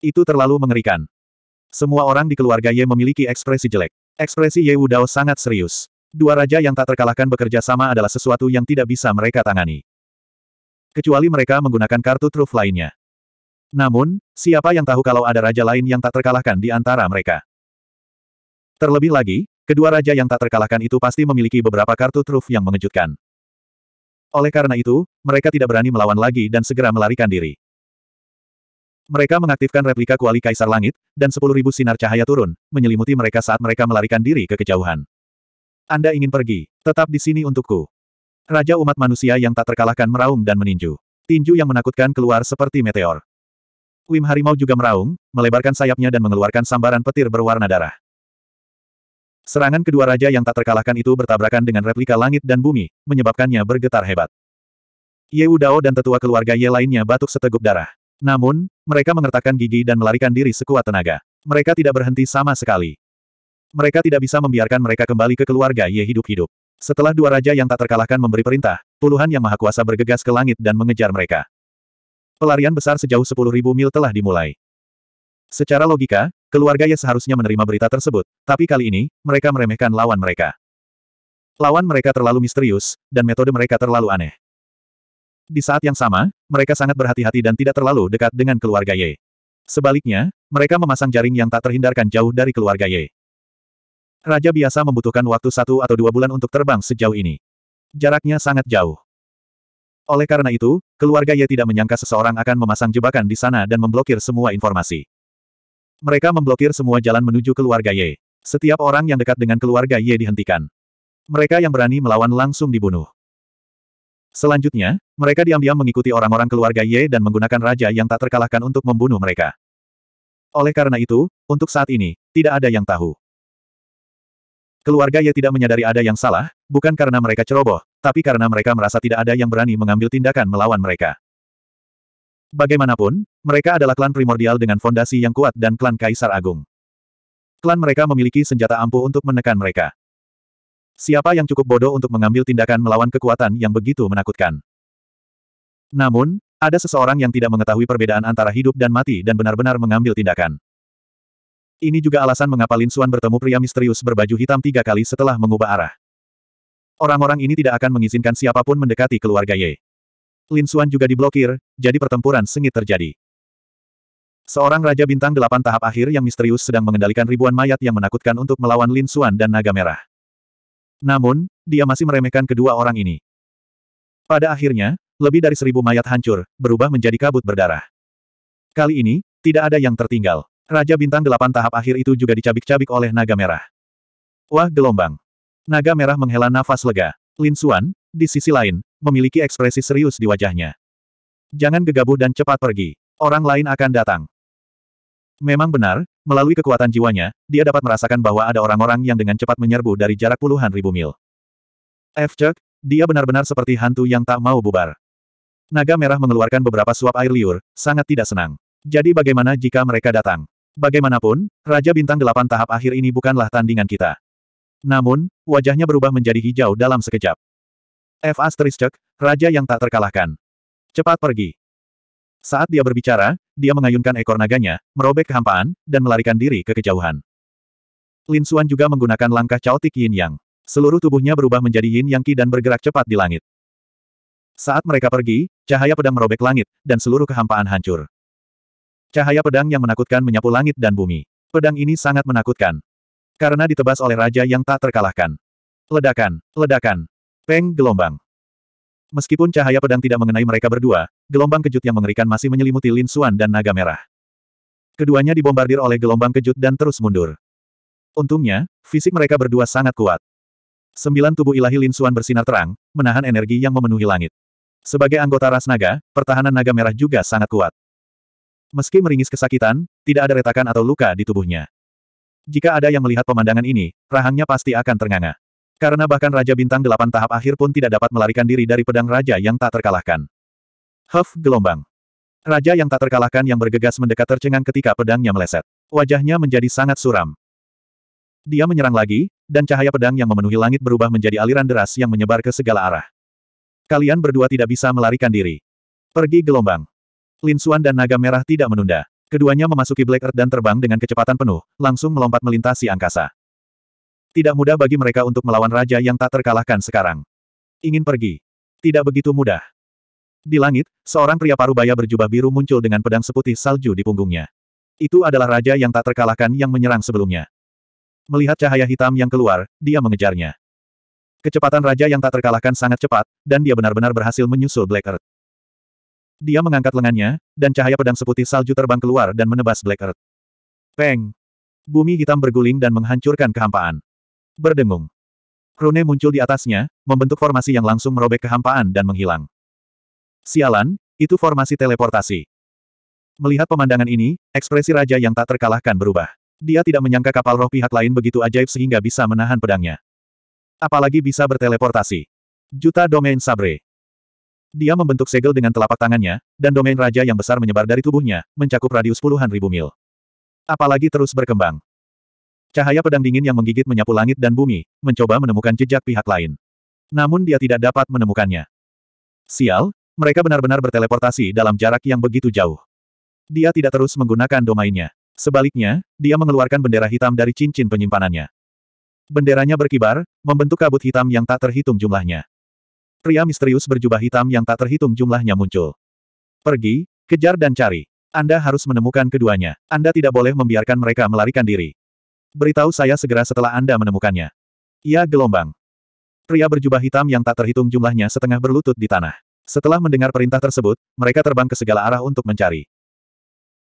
Itu terlalu mengerikan. Semua orang di keluarga Ye memiliki ekspresi jelek. Ekspresi Ye Wudao sangat serius. Dua raja yang tak terkalahkan bekerja sama adalah sesuatu yang tidak bisa mereka tangani. Kecuali mereka menggunakan kartu truf lainnya. Namun, siapa yang tahu kalau ada raja lain yang tak terkalahkan di antara mereka? Terlebih lagi, kedua raja yang tak terkalahkan itu pasti memiliki beberapa kartu truf yang mengejutkan. Oleh karena itu, mereka tidak berani melawan lagi dan segera melarikan diri. Mereka mengaktifkan replika kuali Kaisar Langit, dan sepuluh ribu sinar cahaya turun, menyelimuti mereka saat mereka melarikan diri ke kejauhan. Anda ingin pergi, tetap di sini untukku. Raja umat manusia yang tak terkalahkan meraung dan meninju. Tinju yang menakutkan keluar seperti meteor. Wim Harimau juga meraung, melebarkan sayapnya dan mengeluarkan sambaran petir berwarna darah. Serangan kedua raja yang tak terkalahkan itu bertabrakan dengan replika langit dan bumi, menyebabkannya bergetar hebat. Ye Udao dan tetua keluarga Ye lainnya batuk seteguk darah. Namun, mereka mengertakkan gigi dan melarikan diri sekuat tenaga. Mereka tidak berhenti sama sekali. Mereka tidak bisa membiarkan mereka kembali ke keluarga Ye hidup-hidup. Setelah dua raja yang tak terkalahkan memberi perintah, puluhan yang maha kuasa bergegas ke langit dan mengejar mereka. Pelarian besar sejauh 10.000 mil telah dimulai. Secara logika, keluarga Ye seharusnya menerima berita tersebut, tapi kali ini, mereka meremehkan lawan mereka. Lawan mereka terlalu misterius, dan metode mereka terlalu aneh. Di saat yang sama, mereka sangat berhati-hati dan tidak terlalu dekat dengan keluarga Ye. Sebaliknya, mereka memasang jaring yang tak terhindarkan jauh dari keluarga Ye. Raja biasa membutuhkan waktu satu atau dua bulan untuk terbang sejauh ini. Jaraknya sangat jauh. Oleh karena itu, keluarga Ye tidak menyangka seseorang akan memasang jebakan di sana dan memblokir semua informasi. Mereka memblokir semua jalan menuju keluarga Ye. Setiap orang yang dekat dengan keluarga Ye dihentikan. Mereka yang berani melawan langsung dibunuh. Selanjutnya, mereka diam-diam mengikuti orang-orang keluarga Ye dan menggunakan raja yang tak terkalahkan untuk membunuh mereka. Oleh karena itu, untuk saat ini, tidak ada yang tahu. Keluarga Ye tidak menyadari ada yang salah, bukan karena mereka ceroboh, tapi karena mereka merasa tidak ada yang berani mengambil tindakan melawan mereka. Bagaimanapun, mereka adalah klan primordial dengan fondasi yang kuat dan klan Kaisar Agung. Klan mereka memiliki senjata ampuh untuk menekan mereka. Siapa yang cukup bodoh untuk mengambil tindakan melawan kekuatan yang begitu menakutkan? Namun, ada seseorang yang tidak mengetahui perbedaan antara hidup dan mati dan benar-benar mengambil tindakan. Ini juga alasan mengapa Lin Xuan bertemu pria misterius berbaju hitam tiga kali setelah mengubah arah. Orang-orang ini tidak akan mengizinkan siapapun mendekati keluarga Ye. Lin Xuan juga diblokir, jadi pertempuran sengit terjadi. Seorang Raja Bintang delapan tahap akhir yang misterius sedang mengendalikan ribuan mayat yang menakutkan untuk melawan Lin Xuan dan Naga Merah. Namun, dia masih meremehkan kedua orang ini. Pada akhirnya, lebih dari seribu mayat hancur, berubah menjadi kabut berdarah. Kali ini, tidak ada yang tertinggal. Raja Bintang Delapan tahap akhir itu juga dicabik-cabik oleh naga merah. Wah gelombang. Naga merah menghela nafas lega. Lin Xuan, di sisi lain, memiliki ekspresi serius di wajahnya. Jangan gegabah dan cepat pergi. Orang lain akan datang. Memang benar, Melalui kekuatan jiwanya, dia dapat merasakan bahwa ada orang-orang yang dengan cepat menyerbu dari jarak puluhan ribu mil. F. dia benar-benar seperti hantu yang tak mau bubar. Naga merah mengeluarkan beberapa suap air liur, sangat tidak senang. Jadi bagaimana jika mereka datang? Bagaimanapun, Raja Bintang Delapan tahap akhir ini bukanlah tandingan kita. Namun, wajahnya berubah menjadi hijau dalam sekejap. F. Asterisk, Raja yang tak terkalahkan. Cepat pergi. Saat dia berbicara, dia mengayunkan ekor naganya, merobek kehampaan, dan melarikan diri ke kejauhan. Lin Xuan juga menggunakan langkah caotik yin yang. Seluruh tubuhnya berubah menjadi yin yang ki dan bergerak cepat di langit. Saat mereka pergi, cahaya pedang merobek langit, dan seluruh kehampaan hancur. Cahaya pedang yang menakutkan menyapu langit dan bumi. Pedang ini sangat menakutkan. Karena ditebas oleh raja yang tak terkalahkan. Ledakan, ledakan. Peng gelombang. Meskipun cahaya pedang tidak mengenai mereka berdua, gelombang kejut yang mengerikan masih menyelimuti Lin Xuan dan naga merah. Keduanya dibombardir oleh gelombang kejut dan terus mundur. Untungnya, fisik mereka berdua sangat kuat. Sembilan tubuh ilahi Lin Xuan bersinar terang, menahan energi yang memenuhi langit. Sebagai anggota ras naga, pertahanan naga merah juga sangat kuat. Meski meringis kesakitan, tidak ada retakan atau luka di tubuhnya. Jika ada yang melihat pemandangan ini, rahangnya pasti akan ternganga. Karena bahkan Raja Bintang Delapan tahap akhir pun tidak dapat melarikan diri dari pedang Raja yang tak terkalahkan. Huff gelombang. Raja yang tak terkalahkan yang bergegas mendekat tercengang ketika pedangnya meleset. Wajahnya menjadi sangat suram. Dia menyerang lagi, dan cahaya pedang yang memenuhi langit berubah menjadi aliran deras yang menyebar ke segala arah. Kalian berdua tidak bisa melarikan diri. Pergi gelombang. Lin Suan dan Naga Merah tidak menunda. Keduanya memasuki Black Earth dan terbang dengan kecepatan penuh, langsung melompat melintasi angkasa. Tidak mudah bagi mereka untuk melawan raja yang tak terkalahkan sekarang. Ingin pergi. Tidak begitu mudah. Di langit, seorang pria parubaya berjubah biru muncul dengan pedang seputih salju di punggungnya. Itu adalah raja yang tak terkalahkan yang menyerang sebelumnya. Melihat cahaya hitam yang keluar, dia mengejarnya. Kecepatan raja yang tak terkalahkan sangat cepat, dan dia benar-benar berhasil menyusul Black Earth. Dia mengangkat lengannya, dan cahaya pedang seputih salju terbang keluar dan menebas Black Earth. Peng! Bumi hitam berguling dan menghancurkan kehampaan berdengung. Rune muncul di atasnya, membentuk formasi yang langsung merobek kehampaan dan menghilang. Sialan, itu formasi teleportasi. Melihat pemandangan ini, ekspresi raja yang tak terkalahkan berubah. Dia tidak menyangka kapal roh pihak lain begitu ajaib sehingga bisa menahan pedangnya. Apalagi bisa berteleportasi. Juta domain sabre. Dia membentuk segel dengan telapak tangannya, dan domain raja yang besar menyebar dari tubuhnya, mencakup radius puluhan ribu mil. Apalagi terus berkembang. Cahaya pedang dingin yang menggigit menyapu langit dan bumi, mencoba menemukan jejak pihak lain. Namun dia tidak dapat menemukannya. Sial, mereka benar-benar berteleportasi dalam jarak yang begitu jauh. Dia tidak terus menggunakan domainnya. Sebaliknya, dia mengeluarkan bendera hitam dari cincin penyimpanannya. Benderanya berkibar, membentuk kabut hitam yang tak terhitung jumlahnya. Pria misterius berjubah hitam yang tak terhitung jumlahnya muncul. Pergi, kejar dan cari. Anda harus menemukan keduanya. Anda tidak boleh membiarkan mereka melarikan diri. Beritahu saya segera setelah Anda menemukannya. Ia gelombang. Pria berjubah hitam yang tak terhitung jumlahnya setengah berlutut di tanah. Setelah mendengar perintah tersebut, mereka terbang ke segala arah untuk mencari.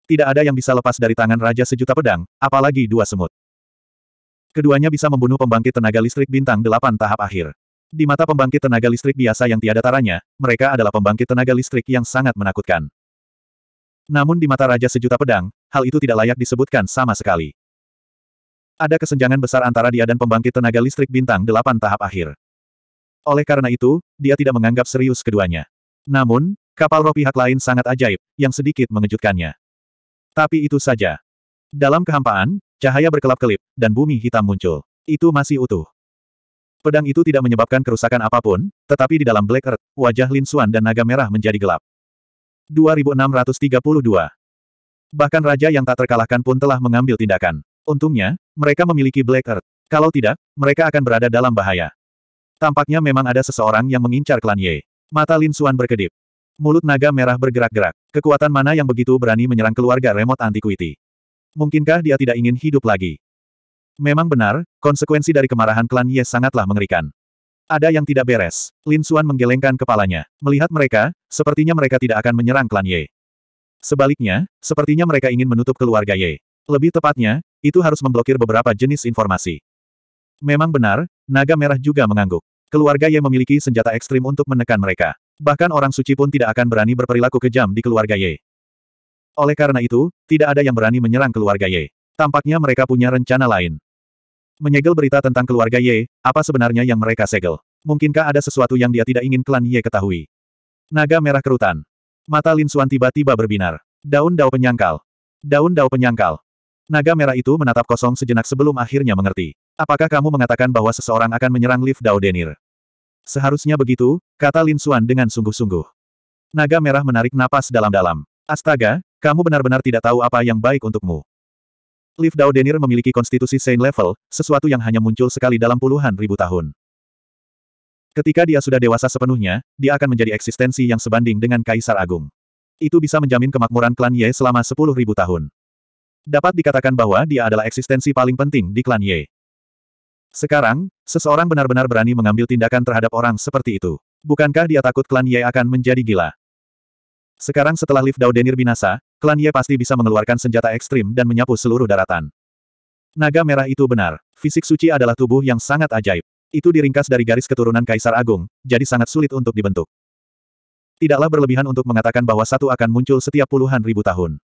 Tidak ada yang bisa lepas dari tangan Raja Sejuta Pedang, apalagi dua semut. Keduanya bisa membunuh pembangkit tenaga listrik bintang delapan tahap akhir. Di mata pembangkit tenaga listrik biasa yang tiada taranya, mereka adalah pembangkit tenaga listrik yang sangat menakutkan. Namun di mata Raja Sejuta Pedang, hal itu tidak layak disebutkan sama sekali. Ada kesenjangan besar antara dia dan pembangkit tenaga listrik bintang delapan tahap akhir. Oleh karena itu, dia tidak menganggap serius keduanya. Namun, kapal roh pihak lain sangat ajaib, yang sedikit mengejutkannya. Tapi itu saja. Dalam kehampaan, cahaya berkelap-kelip, dan bumi hitam muncul. Itu masih utuh. Pedang itu tidak menyebabkan kerusakan apapun, tetapi di dalam Black Earth, wajah Lin Xuan dan naga merah menjadi gelap. 2632 Bahkan raja yang tak terkalahkan pun telah mengambil tindakan. Untungnya, mereka memiliki Black Earth. Kalau tidak, mereka akan berada dalam bahaya. Tampaknya memang ada seseorang yang mengincar klan Ye. Mata Lin Suan berkedip. Mulut naga merah bergerak-gerak. Kekuatan mana yang begitu berani menyerang keluarga remote antiquity? Mungkinkah dia tidak ingin hidup lagi? Memang benar, konsekuensi dari kemarahan klan Ye sangatlah mengerikan. Ada yang tidak beres. Lin Suan menggelengkan kepalanya. Melihat mereka, sepertinya mereka tidak akan menyerang klan Ye. Sebaliknya, sepertinya mereka ingin menutup keluarga Ye. Lebih tepatnya, itu harus memblokir beberapa jenis informasi. Memang benar, naga merah juga mengangguk. Keluarga Ye memiliki senjata ekstrim untuk menekan mereka. Bahkan orang suci pun tidak akan berani berperilaku kejam di keluarga Ye. Oleh karena itu, tidak ada yang berani menyerang keluarga Ye. Tampaknya mereka punya rencana lain. Menyegel berita tentang keluarga Ye, apa sebenarnya yang mereka segel? Mungkinkah ada sesuatu yang dia tidak ingin klan Ye ketahui? Naga merah kerutan. Mata Lin Xuan tiba-tiba berbinar. Daun dao penyangkal. Daun dao penyangkal. Naga merah itu menatap kosong sejenak sebelum akhirnya mengerti. Apakah kamu mengatakan bahwa seseorang akan menyerang Liv Dao Denir? Seharusnya begitu, kata Lin Xuan dengan sungguh-sungguh. Naga merah menarik napas dalam-dalam. Astaga, kamu benar-benar tidak tahu apa yang baik untukmu. Liv Dao Denir memiliki konstitusi Saint Level, sesuatu yang hanya muncul sekali dalam puluhan ribu tahun. Ketika dia sudah dewasa sepenuhnya, dia akan menjadi eksistensi yang sebanding dengan Kaisar Agung. Itu bisa menjamin kemakmuran klan Ye selama sepuluh ribu tahun. Dapat dikatakan bahwa dia adalah eksistensi paling penting di klan Ye. Sekarang, seseorang benar-benar berani mengambil tindakan terhadap orang seperti itu. Bukankah dia takut klan Ye akan menjadi gila? Sekarang setelah Liv Daudenir binasa, klan Ye pasti bisa mengeluarkan senjata ekstrim dan menyapu seluruh daratan. Naga merah itu benar. Fisik suci adalah tubuh yang sangat ajaib. Itu diringkas dari garis keturunan Kaisar Agung, jadi sangat sulit untuk dibentuk. Tidaklah berlebihan untuk mengatakan bahwa satu akan muncul setiap puluhan ribu tahun.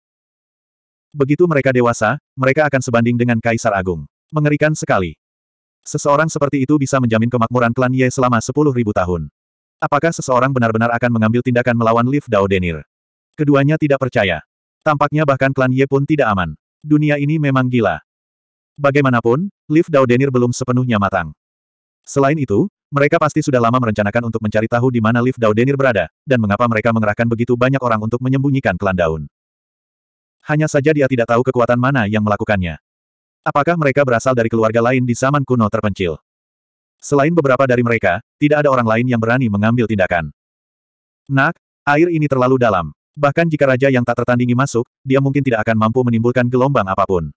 Begitu mereka dewasa, mereka akan sebanding dengan Kaisar Agung. Mengerikan sekali. Seseorang seperti itu bisa menjamin kemakmuran klan Ye selama 10.000 tahun. Apakah seseorang benar-benar akan mengambil tindakan melawan Liv Dao Denir? Keduanya tidak percaya. Tampaknya bahkan klan Ye pun tidak aman. Dunia ini memang gila. Bagaimanapun, Liv Dao Denir belum sepenuhnya matang. Selain itu, mereka pasti sudah lama merencanakan untuk mencari tahu di mana Liv Dao Denir berada, dan mengapa mereka mengerahkan begitu banyak orang untuk menyembunyikan klan Daun hanya saja dia tidak tahu kekuatan mana yang melakukannya. Apakah mereka berasal dari keluarga lain di zaman kuno terpencil? Selain beberapa dari mereka, tidak ada orang lain yang berani mengambil tindakan. Nak, air ini terlalu dalam. Bahkan jika raja yang tak tertandingi masuk, dia mungkin tidak akan mampu menimbulkan gelombang apapun.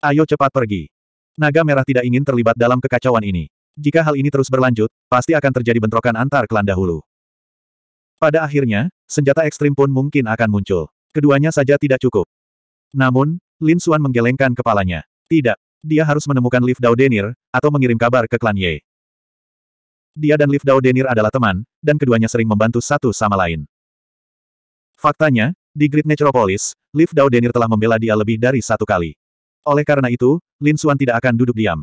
Ayo cepat pergi. Naga Merah tidak ingin terlibat dalam kekacauan ini. Jika hal ini terus berlanjut, pasti akan terjadi bentrokan antar klan dahulu. Pada akhirnya, senjata ekstrim pun mungkin akan muncul. Keduanya saja tidak cukup. Namun, Lin Suan menggelengkan kepalanya. Tidak. Dia harus menemukan Liv Dao Denir, atau mengirim kabar ke klan Ye. Dia dan Liv Dao Denir adalah teman, dan keduanya sering membantu satu sama lain. Faktanya, di Great Necropolis, Liv Dao Denir telah membela dia lebih dari satu kali. Oleh karena itu, Lin Suan tidak akan duduk diam.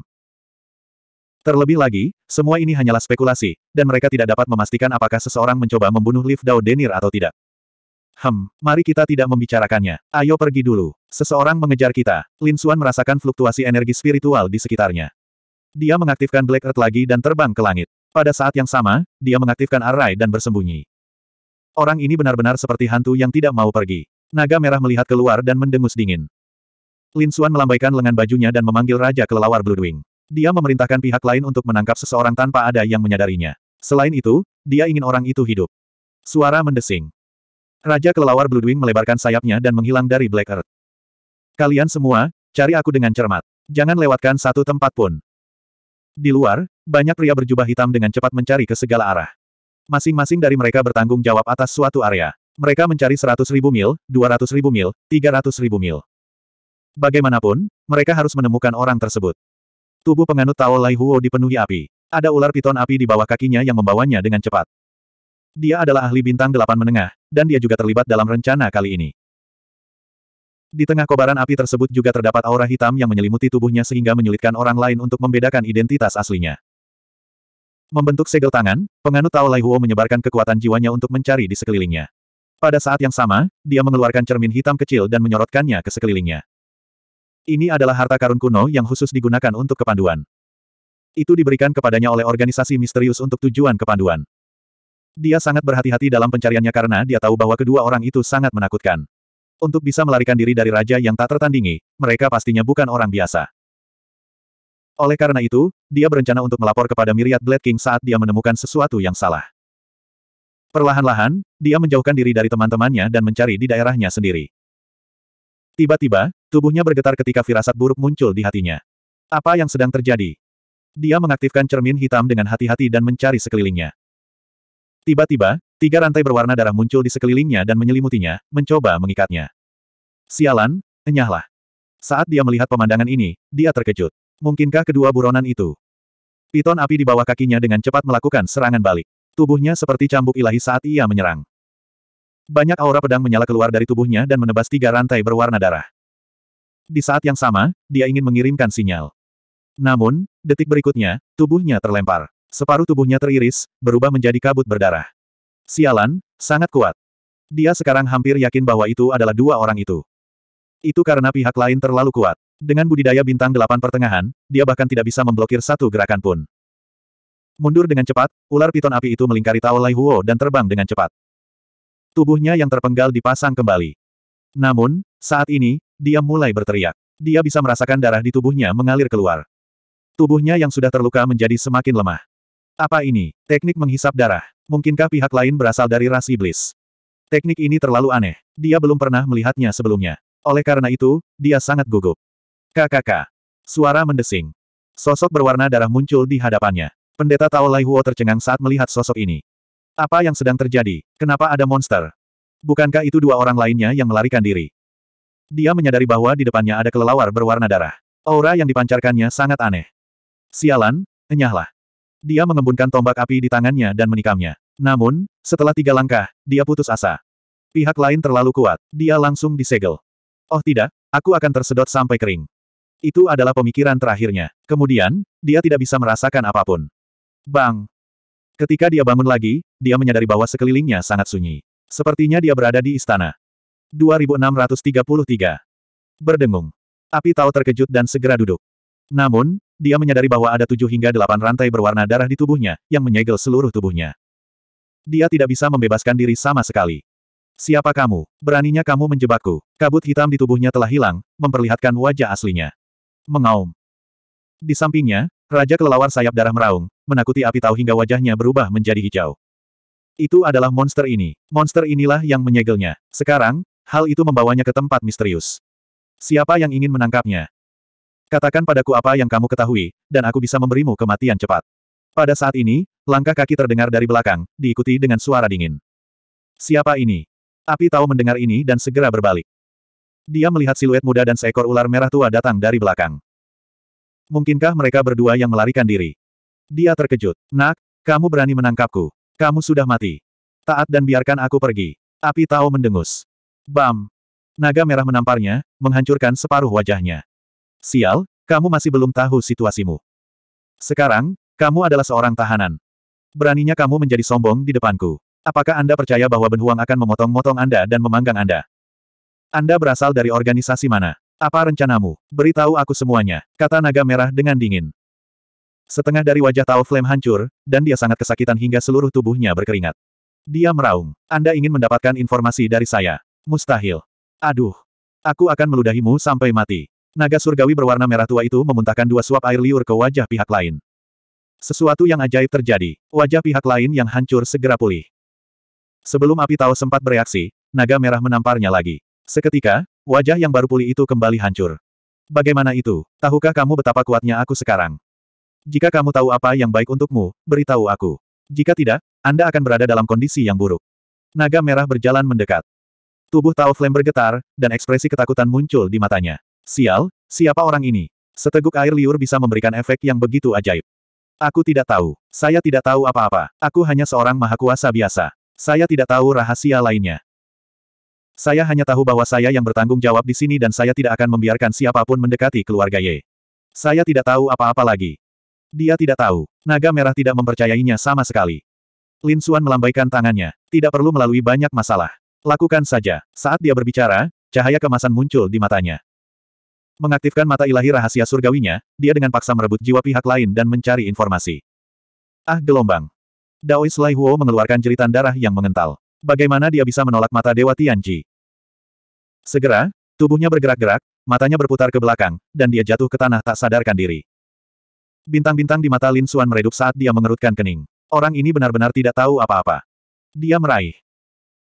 Terlebih lagi, semua ini hanyalah spekulasi, dan mereka tidak dapat memastikan apakah seseorang mencoba membunuh Liv Dao Denir atau tidak. Hem, mari kita tidak membicarakannya. Ayo pergi dulu. Seseorang mengejar kita. Lin Xuan merasakan fluktuasi energi spiritual di sekitarnya. Dia mengaktifkan Black Earth lagi dan terbang ke langit. Pada saat yang sama, dia mengaktifkan Array dan bersembunyi. Orang ini benar-benar seperti hantu yang tidak mau pergi. Naga merah melihat keluar dan mendengus dingin. Lin Xuan melambaikan lengan bajunya dan memanggil Raja Kelelawar Bloodwing. Dia memerintahkan pihak lain untuk menangkap seseorang tanpa ada yang menyadarinya. Selain itu, dia ingin orang itu hidup. Suara mendesing. Raja Kelelawar Blue melebarkan sayapnya dan menghilang dari Black Earth. Kalian semua, cari aku dengan cermat. Jangan lewatkan satu tempat pun. Di luar, banyak pria berjubah hitam dengan cepat mencari ke segala arah. Masing-masing dari mereka bertanggung jawab atas suatu area. Mereka mencari 100 ribu mil, 200 ribu mil, 300 ribu mil. Bagaimanapun, mereka harus menemukan orang tersebut. Tubuh penganut Tao Lai Huo dipenuhi api. Ada ular piton api di bawah kakinya yang membawanya dengan cepat. Dia adalah ahli bintang delapan menengah, dan dia juga terlibat dalam rencana kali ini. Di tengah kobaran api tersebut juga terdapat aura hitam yang menyelimuti tubuhnya sehingga menyulitkan orang lain untuk membedakan identitas aslinya. Membentuk segel tangan, penganut Tao Lai Huo menyebarkan kekuatan jiwanya untuk mencari di sekelilingnya. Pada saat yang sama, dia mengeluarkan cermin hitam kecil dan menyorotkannya ke sekelilingnya. Ini adalah harta karun kuno yang khusus digunakan untuk kepanduan. Itu diberikan kepadanya oleh organisasi misterius untuk tujuan kepanduan. Dia sangat berhati-hati dalam pencariannya karena dia tahu bahwa kedua orang itu sangat menakutkan. Untuk bisa melarikan diri dari raja yang tak tertandingi, mereka pastinya bukan orang biasa. Oleh karena itu, dia berencana untuk melapor kepada Myriad Blade King saat dia menemukan sesuatu yang salah. Perlahan-lahan, dia menjauhkan diri dari teman-temannya dan mencari di daerahnya sendiri. Tiba-tiba, tubuhnya bergetar ketika firasat buruk muncul di hatinya. Apa yang sedang terjadi? Dia mengaktifkan cermin hitam dengan hati-hati dan mencari sekelilingnya. Tiba-tiba, tiga rantai berwarna darah muncul di sekelilingnya dan menyelimutinya, mencoba mengikatnya. Sialan, enyahlah. Saat dia melihat pemandangan ini, dia terkejut. Mungkinkah kedua buronan itu? Piton api di bawah kakinya dengan cepat melakukan serangan balik. Tubuhnya seperti cambuk ilahi saat ia menyerang. Banyak aura pedang menyala keluar dari tubuhnya dan menebas tiga rantai berwarna darah. Di saat yang sama, dia ingin mengirimkan sinyal. Namun, detik berikutnya, tubuhnya terlempar. Separuh tubuhnya teriris, berubah menjadi kabut berdarah. Sialan, sangat kuat. Dia sekarang hampir yakin bahwa itu adalah dua orang itu. Itu karena pihak lain terlalu kuat. Dengan budidaya bintang delapan pertengahan, dia bahkan tidak bisa memblokir satu gerakan pun. Mundur dengan cepat, ular piton api itu melingkari Tao Lai Huo dan terbang dengan cepat. Tubuhnya yang terpenggal dipasang kembali. Namun, saat ini, dia mulai berteriak. Dia bisa merasakan darah di tubuhnya mengalir keluar. Tubuhnya yang sudah terluka menjadi semakin lemah. Apa ini? Teknik menghisap darah. Mungkinkah pihak lain berasal dari ras iblis? Teknik ini terlalu aneh. Dia belum pernah melihatnya sebelumnya. Oleh karena itu, dia sangat gugup. KKK. Suara mendesing. Sosok berwarna darah muncul di hadapannya. Pendeta Tao Lai Huo tercengang saat melihat sosok ini. Apa yang sedang terjadi? Kenapa ada monster? Bukankah itu dua orang lainnya yang melarikan diri? Dia menyadari bahwa di depannya ada kelelawar berwarna darah. Aura yang dipancarkannya sangat aneh. Sialan, enyahlah. Dia mengembunkan tombak api di tangannya dan menikamnya. Namun, setelah tiga langkah, dia putus asa. Pihak lain terlalu kuat, dia langsung disegel. Oh tidak, aku akan tersedot sampai kering. Itu adalah pemikiran terakhirnya. Kemudian, dia tidak bisa merasakan apapun. Bang! Ketika dia bangun lagi, dia menyadari bahwa sekelilingnya sangat sunyi. Sepertinya dia berada di istana. 2633. Berdengung. Api tahu terkejut dan segera duduk. Namun, dia menyadari bahwa ada tujuh hingga delapan rantai berwarna darah di tubuhnya, yang menyegel seluruh tubuhnya. Dia tidak bisa membebaskan diri sama sekali. Siapa kamu? Beraninya kamu menjebakku. Kabut hitam di tubuhnya telah hilang, memperlihatkan wajah aslinya. Mengaum. Di sampingnya, Raja Kelelawar Sayap Darah meraung, menakuti api tahu hingga wajahnya berubah menjadi hijau. Itu adalah monster ini. Monster inilah yang menyegelnya. Sekarang, hal itu membawanya ke tempat misterius. Siapa yang ingin menangkapnya? Katakan padaku apa yang kamu ketahui, dan aku bisa memberimu kematian cepat. Pada saat ini, langkah kaki terdengar dari belakang, diikuti dengan suara dingin. Siapa ini? Api tahu mendengar ini dan segera berbalik. Dia melihat siluet muda dan seekor ular merah tua datang dari belakang. Mungkinkah mereka berdua yang melarikan diri? Dia terkejut. Nak, kamu berani menangkapku. Kamu sudah mati. Taat dan biarkan aku pergi. Api tahu mendengus. Bam! Naga merah menamparnya, menghancurkan separuh wajahnya. Sial, kamu masih belum tahu situasimu. Sekarang, kamu adalah seorang tahanan. Beraninya kamu menjadi sombong di depanku. Apakah Anda percaya bahwa Ben Huang akan memotong-motong Anda dan memanggang Anda? Anda berasal dari organisasi mana? Apa rencanamu? Beritahu aku semuanya, kata naga merah dengan dingin. Setengah dari wajah Tao Flame hancur, dan dia sangat kesakitan hingga seluruh tubuhnya berkeringat. Dia meraung. Anda ingin mendapatkan informasi dari saya. Mustahil. Aduh. Aku akan meludahimu sampai mati. Naga surgawi berwarna merah tua itu memuntahkan dua suap air liur ke wajah pihak lain. Sesuatu yang ajaib terjadi, wajah pihak lain yang hancur segera pulih. Sebelum api tahu sempat bereaksi, naga merah menamparnya lagi. Seketika, wajah yang baru pulih itu kembali hancur. Bagaimana itu? Tahukah kamu betapa kuatnya aku sekarang? Jika kamu tahu apa yang baik untukmu, beritahu aku. Jika tidak, Anda akan berada dalam kondisi yang buruk. Naga merah berjalan mendekat. Tubuh Tao Flame bergetar, dan ekspresi ketakutan muncul di matanya. Sial, siapa orang ini? Seteguk air liur bisa memberikan efek yang begitu ajaib. Aku tidak tahu. Saya tidak tahu apa-apa. Aku hanya seorang maha kuasa biasa. Saya tidak tahu rahasia lainnya. Saya hanya tahu bahwa saya yang bertanggung jawab di sini dan saya tidak akan membiarkan siapapun mendekati keluarga Ye. Saya tidak tahu apa-apa lagi. Dia tidak tahu. Naga merah tidak mempercayainya sama sekali. Lin Xuan melambaikan tangannya. Tidak perlu melalui banyak masalah. Lakukan saja. Saat dia berbicara, cahaya kemasan muncul di matanya. Mengaktifkan mata ilahi rahasia surgawinya, dia dengan paksa merebut jiwa pihak lain dan mencari informasi. Ah gelombang. Daois Lai Huo mengeluarkan jeritan darah yang mengental. Bagaimana dia bisa menolak mata Dewa Tianji? Segera, tubuhnya bergerak-gerak, matanya berputar ke belakang, dan dia jatuh ke tanah tak sadarkan diri. Bintang-bintang di mata Lin Xuan meredup saat dia mengerutkan kening. Orang ini benar-benar tidak tahu apa-apa. Dia meraih.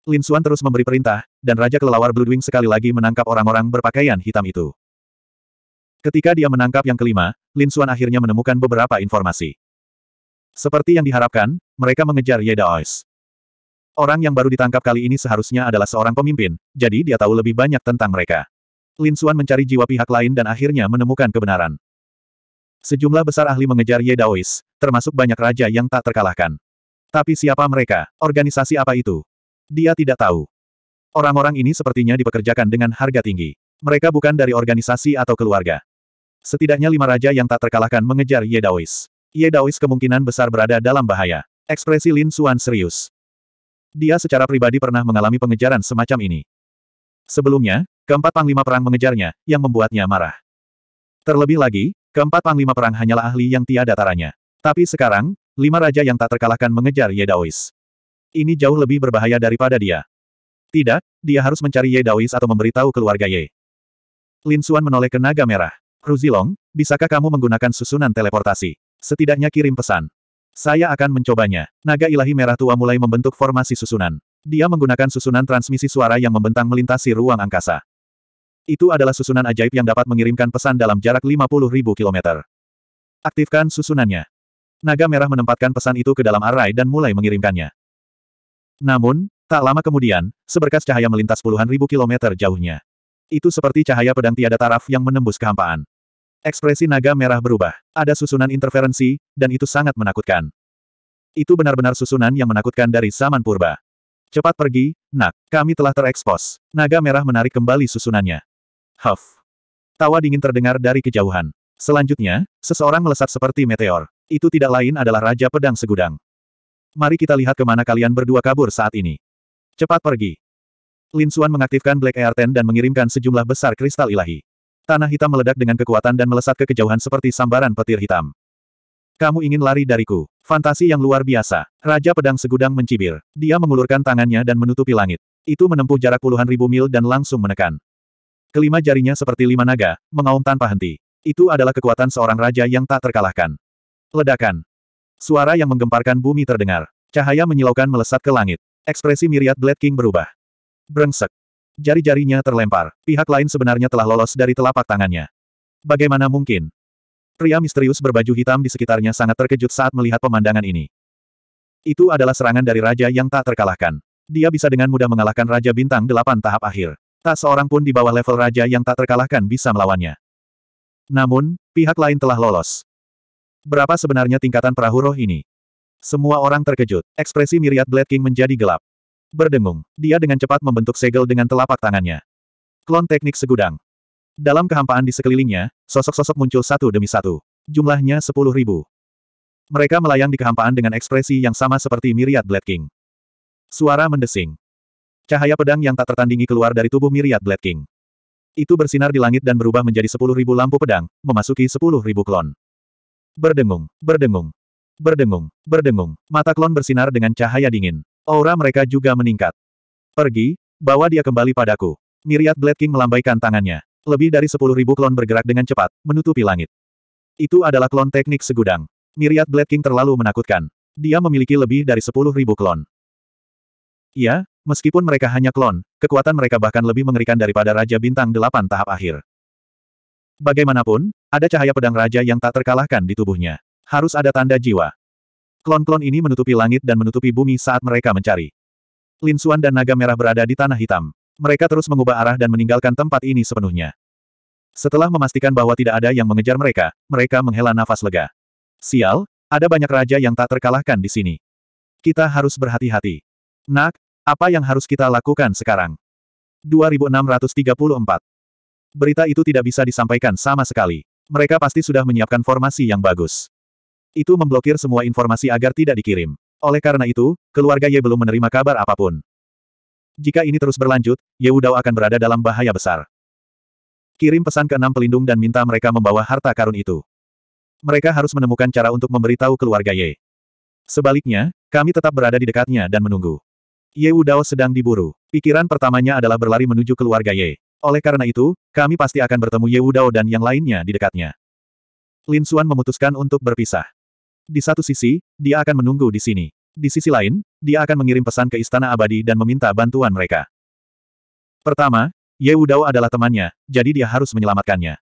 Lin Xuan terus memberi perintah, dan Raja Kelelawar Bloodwing sekali lagi menangkap orang-orang berpakaian hitam itu. Ketika dia menangkap yang kelima, Lin Xuan akhirnya menemukan beberapa informasi. Seperti yang diharapkan, mereka mengejar Ye Daois. Orang yang baru ditangkap kali ini seharusnya adalah seorang pemimpin, jadi dia tahu lebih banyak tentang mereka. Lin Xuan mencari jiwa pihak lain dan akhirnya menemukan kebenaran. Sejumlah besar ahli mengejar Ye Daois, termasuk banyak raja yang tak terkalahkan. Tapi siapa mereka? Organisasi apa itu? Dia tidak tahu. Orang-orang ini sepertinya dipekerjakan dengan harga tinggi. Mereka bukan dari organisasi atau keluarga. Setidaknya lima raja yang tak terkalahkan mengejar Ye Daois. Ye Daois kemungkinan besar berada dalam bahaya. Ekspresi Lin Xuan serius. Dia secara pribadi pernah mengalami pengejaran semacam ini. Sebelumnya, keempat panglima perang mengejarnya, yang membuatnya marah. Terlebih lagi, keempat panglima perang hanyalah ahli yang tiada taranya. Tapi sekarang, lima raja yang tak terkalahkan mengejar Ye Daois. Ini jauh lebih berbahaya daripada dia. Tidak, dia harus mencari Ye Daois atau memberitahu keluarga Ye. Lin Xuan menoleh ke naga merah. Kruzilong, bisakah kamu menggunakan susunan teleportasi? Setidaknya kirim pesan. Saya akan mencobanya. Naga ilahi merah tua mulai membentuk formasi susunan. Dia menggunakan susunan transmisi suara yang membentang melintasi ruang angkasa. Itu adalah susunan ajaib yang dapat mengirimkan pesan dalam jarak 50.000 km. Aktifkan susunannya. Naga merah menempatkan pesan itu ke dalam array dan mulai mengirimkannya. Namun, tak lama kemudian, seberkas cahaya melintas puluhan ribu kilometer jauhnya. Itu seperti cahaya pedang tiada taraf yang menembus kehampaan. Ekspresi naga merah berubah. Ada susunan interferensi, dan itu sangat menakutkan. Itu benar-benar susunan yang menakutkan dari zaman purba. Cepat pergi, nak. Kami telah terekspos. Naga merah menarik kembali susunannya. Huff. Tawa dingin terdengar dari kejauhan. Selanjutnya, seseorang melesat seperti meteor. Itu tidak lain adalah Raja Pedang Segudang. Mari kita lihat kemana kalian berdua kabur saat ini. Cepat pergi. Lin Xuan mengaktifkan Black Air Ten dan mengirimkan sejumlah besar kristal ilahi. Tanah hitam meledak dengan kekuatan dan melesat ke kejauhan seperti sambaran petir hitam. Kamu ingin lari dariku. Fantasi yang luar biasa. Raja Pedang Segudang mencibir. Dia mengulurkan tangannya dan menutupi langit. Itu menempuh jarak puluhan ribu mil dan langsung menekan. Kelima jarinya seperti lima naga, mengaum tanpa henti. Itu adalah kekuatan seorang raja yang tak terkalahkan. Ledakan. Suara yang menggemparkan bumi terdengar. Cahaya menyilaukan melesat ke langit. Ekspresi Miriat Blade King berubah. Brengsek. Jari-jarinya terlempar. Pihak lain sebenarnya telah lolos dari telapak tangannya. Bagaimana mungkin? Pria misterius berbaju hitam di sekitarnya sangat terkejut saat melihat pemandangan ini. Itu adalah serangan dari raja yang tak terkalahkan. Dia bisa dengan mudah mengalahkan Raja Bintang delapan tahap akhir. Tak seorang pun di bawah level raja yang tak terkalahkan bisa melawannya. Namun, pihak lain telah lolos. Berapa sebenarnya tingkatan perahu roh ini? Semua orang terkejut. Ekspresi Miriat Blade King menjadi gelap. Berdengung, dia dengan cepat membentuk segel dengan telapak tangannya. Klon teknik segudang. Dalam kehampaan di sekelilingnya, sosok-sosok muncul satu demi satu. Jumlahnya sepuluh ribu. Mereka melayang di kehampaan dengan ekspresi yang sama seperti Myriad Blade King. Suara mendesing. Cahaya pedang yang tak tertandingi keluar dari tubuh Myriad Blade King. Itu bersinar di langit dan berubah menjadi sepuluh ribu lampu pedang, memasuki sepuluh ribu klon. Berdengung, berdengung, berdengung, berdengung. Mata klon bersinar dengan cahaya dingin. Aura mereka juga meningkat. Pergi, bawa dia kembali padaku. Miriat Blade King melambaikan tangannya. Lebih dari sepuluh ribu klon bergerak dengan cepat, menutupi langit. Itu adalah klon teknik segudang. Miriat Blade King terlalu menakutkan. Dia memiliki lebih dari sepuluh ribu klon. Ya, meskipun mereka hanya klon, kekuatan mereka bahkan lebih mengerikan daripada Raja Bintang Delapan tahap akhir. Bagaimanapun, ada cahaya pedang raja yang tak terkalahkan di tubuhnya. Harus ada tanda jiwa. Klon-klon ini menutupi langit dan menutupi bumi saat mereka mencari. Lin Xuan dan naga merah berada di tanah hitam. Mereka terus mengubah arah dan meninggalkan tempat ini sepenuhnya. Setelah memastikan bahwa tidak ada yang mengejar mereka, mereka menghela nafas lega. Sial, ada banyak raja yang tak terkalahkan di sini. Kita harus berhati-hati. Nak, apa yang harus kita lakukan sekarang? 2634 Berita itu tidak bisa disampaikan sama sekali. Mereka pasti sudah menyiapkan formasi yang bagus. Itu memblokir semua informasi agar tidak dikirim. Oleh karena itu, keluarga Ye belum menerima kabar apapun. Jika ini terus berlanjut, Ye Wudao akan berada dalam bahaya besar. Kirim pesan ke enam pelindung dan minta mereka membawa harta karun itu. Mereka harus menemukan cara untuk memberitahu keluarga Ye. Sebaliknya, kami tetap berada di dekatnya dan menunggu. Ye Wudao sedang diburu. Pikiran pertamanya adalah berlari menuju keluarga Ye. Oleh karena itu, kami pasti akan bertemu Ye Wudao dan yang lainnya di dekatnya. Lin Xuan memutuskan untuk berpisah. Di satu sisi, dia akan menunggu di sini. Di sisi lain, dia akan mengirim pesan ke Istana Abadi dan meminta bantuan mereka. Pertama, Ye Wudao adalah temannya, jadi dia harus menyelamatkannya.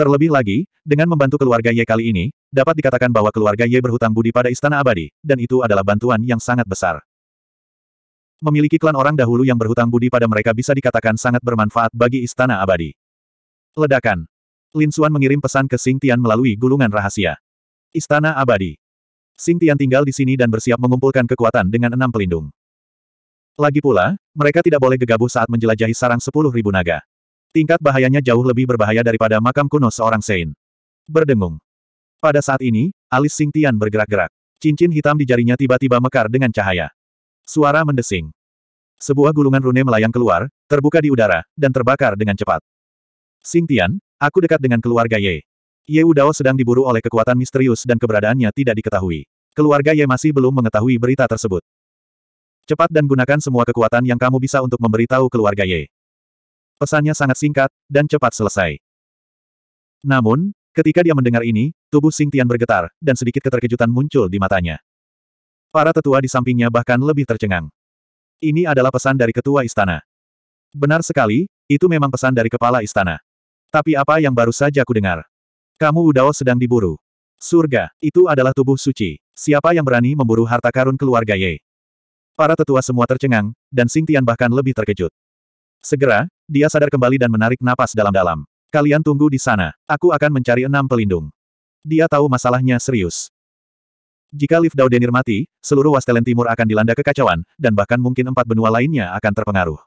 Terlebih lagi, dengan membantu keluarga Ye kali ini, dapat dikatakan bahwa keluarga Ye berhutang budi pada Istana Abadi, dan itu adalah bantuan yang sangat besar. Memiliki klan orang dahulu yang berhutang budi pada mereka bisa dikatakan sangat bermanfaat bagi Istana Abadi. Ledakan. Lin Xuan mengirim pesan ke Sing Tian melalui gulungan rahasia. Istana Abadi. Sing Tian tinggal di sini dan bersiap mengumpulkan kekuatan dengan enam pelindung. Lagi pula, mereka tidak boleh gegabah saat menjelajahi sarang sepuluh ribu naga. Tingkat bahayanya jauh lebih berbahaya daripada makam kuno seorang Sein. Berdengung. Pada saat ini, alis Sing Tian bergerak-gerak. Cincin hitam di jarinya tiba-tiba mekar dengan cahaya. Suara mendesing. Sebuah gulungan rune melayang keluar, terbuka di udara, dan terbakar dengan cepat. Sing Tian, aku dekat dengan keluarga Ye. Ye Udao sedang diburu oleh kekuatan misterius dan keberadaannya tidak diketahui. Keluarga Ye masih belum mengetahui berita tersebut. Cepat dan gunakan semua kekuatan yang kamu bisa untuk memberitahu keluarga Ye. Pesannya sangat singkat, dan cepat selesai. Namun, ketika dia mendengar ini, tubuh Sing Tian bergetar, dan sedikit keterkejutan muncul di matanya. Para tetua di sampingnya bahkan lebih tercengang. Ini adalah pesan dari ketua istana. Benar sekali, itu memang pesan dari kepala istana. Tapi apa yang baru saja ku dengar? Kamu Udao sedang diburu. Surga, itu adalah tubuh suci. Siapa yang berani memburu harta karun keluarga Ye? Para tetua semua tercengang, dan Sing Tian bahkan lebih terkejut. Segera, dia sadar kembali dan menarik napas dalam-dalam. Kalian tunggu di sana, aku akan mencari enam pelindung. Dia tahu masalahnya serius. Jika Liv Denir mati, seluruh Wastelen Timur akan dilanda kekacauan, dan bahkan mungkin empat benua lainnya akan terpengaruh.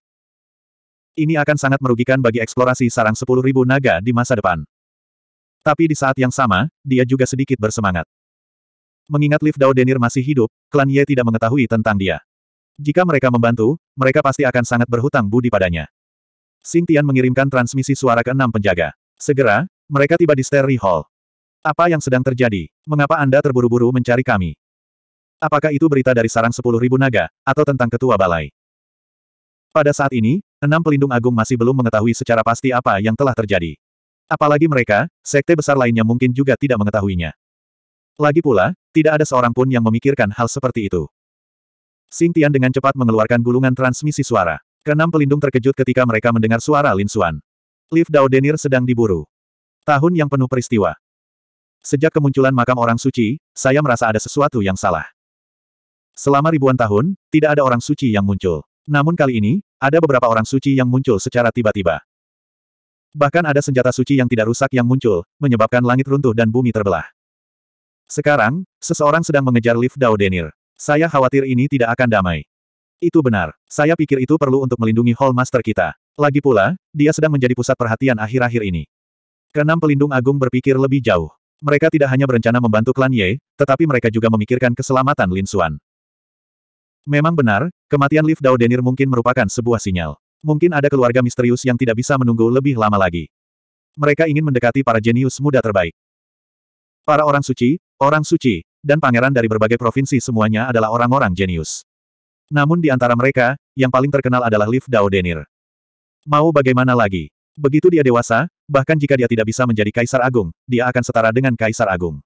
Ini akan sangat merugikan bagi eksplorasi sarang sepuluh ribu naga di masa depan. Tapi di saat yang sama, dia juga sedikit bersemangat. Mengingat Liv Dao Denir masih hidup, klan Ye tidak mengetahui tentang dia. Jika mereka membantu, mereka pasti akan sangat berhutang budi padanya. Sing Tian mengirimkan transmisi suara ke enam penjaga. Segera, mereka tiba di Sterry Hall. Apa yang sedang terjadi? Mengapa Anda terburu-buru mencari kami? Apakah itu berita dari sarang sepuluh ribu naga, atau tentang ketua balai? Pada saat ini, enam pelindung agung masih belum mengetahui secara pasti apa yang telah terjadi. Apalagi mereka, sekte besar lainnya mungkin juga tidak mengetahuinya. Lagi pula, tidak ada seorang pun yang memikirkan hal seperti itu. Sing Tian dengan cepat mengeluarkan gulungan transmisi suara. Kenam pelindung terkejut ketika mereka mendengar suara Lin Xuan. Liv Dao Denir sedang diburu. Tahun yang penuh peristiwa. Sejak kemunculan makam orang suci, saya merasa ada sesuatu yang salah. Selama ribuan tahun, tidak ada orang suci yang muncul. Namun kali ini, ada beberapa orang suci yang muncul secara tiba-tiba. Bahkan ada senjata suci yang tidak rusak yang muncul, menyebabkan langit runtuh dan bumi terbelah. Sekarang, seseorang sedang mengejar lift Dao Denir. Saya khawatir ini tidak akan damai. Itu benar. Saya pikir itu perlu untuk melindungi Hall Master kita. Lagi pula, dia sedang menjadi pusat perhatian akhir-akhir ini. Keenam pelindung agung berpikir lebih jauh. Mereka tidak hanya berencana membantu klan Ye, tetapi mereka juga memikirkan keselamatan Lin Xuan. Memang benar, kematian Liv Dao Denir mungkin merupakan sebuah sinyal. Mungkin ada keluarga misterius yang tidak bisa menunggu lebih lama lagi. Mereka ingin mendekati para jenius muda terbaik. Para orang suci, orang suci, dan pangeran dari berbagai provinsi semuanya adalah orang-orang jenius. Namun di antara mereka, yang paling terkenal adalah Liv Dao Denir. Mau bagaimana lagi? Begitu dia dewasa, bahkan jika dia tidak bisa menjadi kaisar agung, dia akan setara dengan kaisar agung.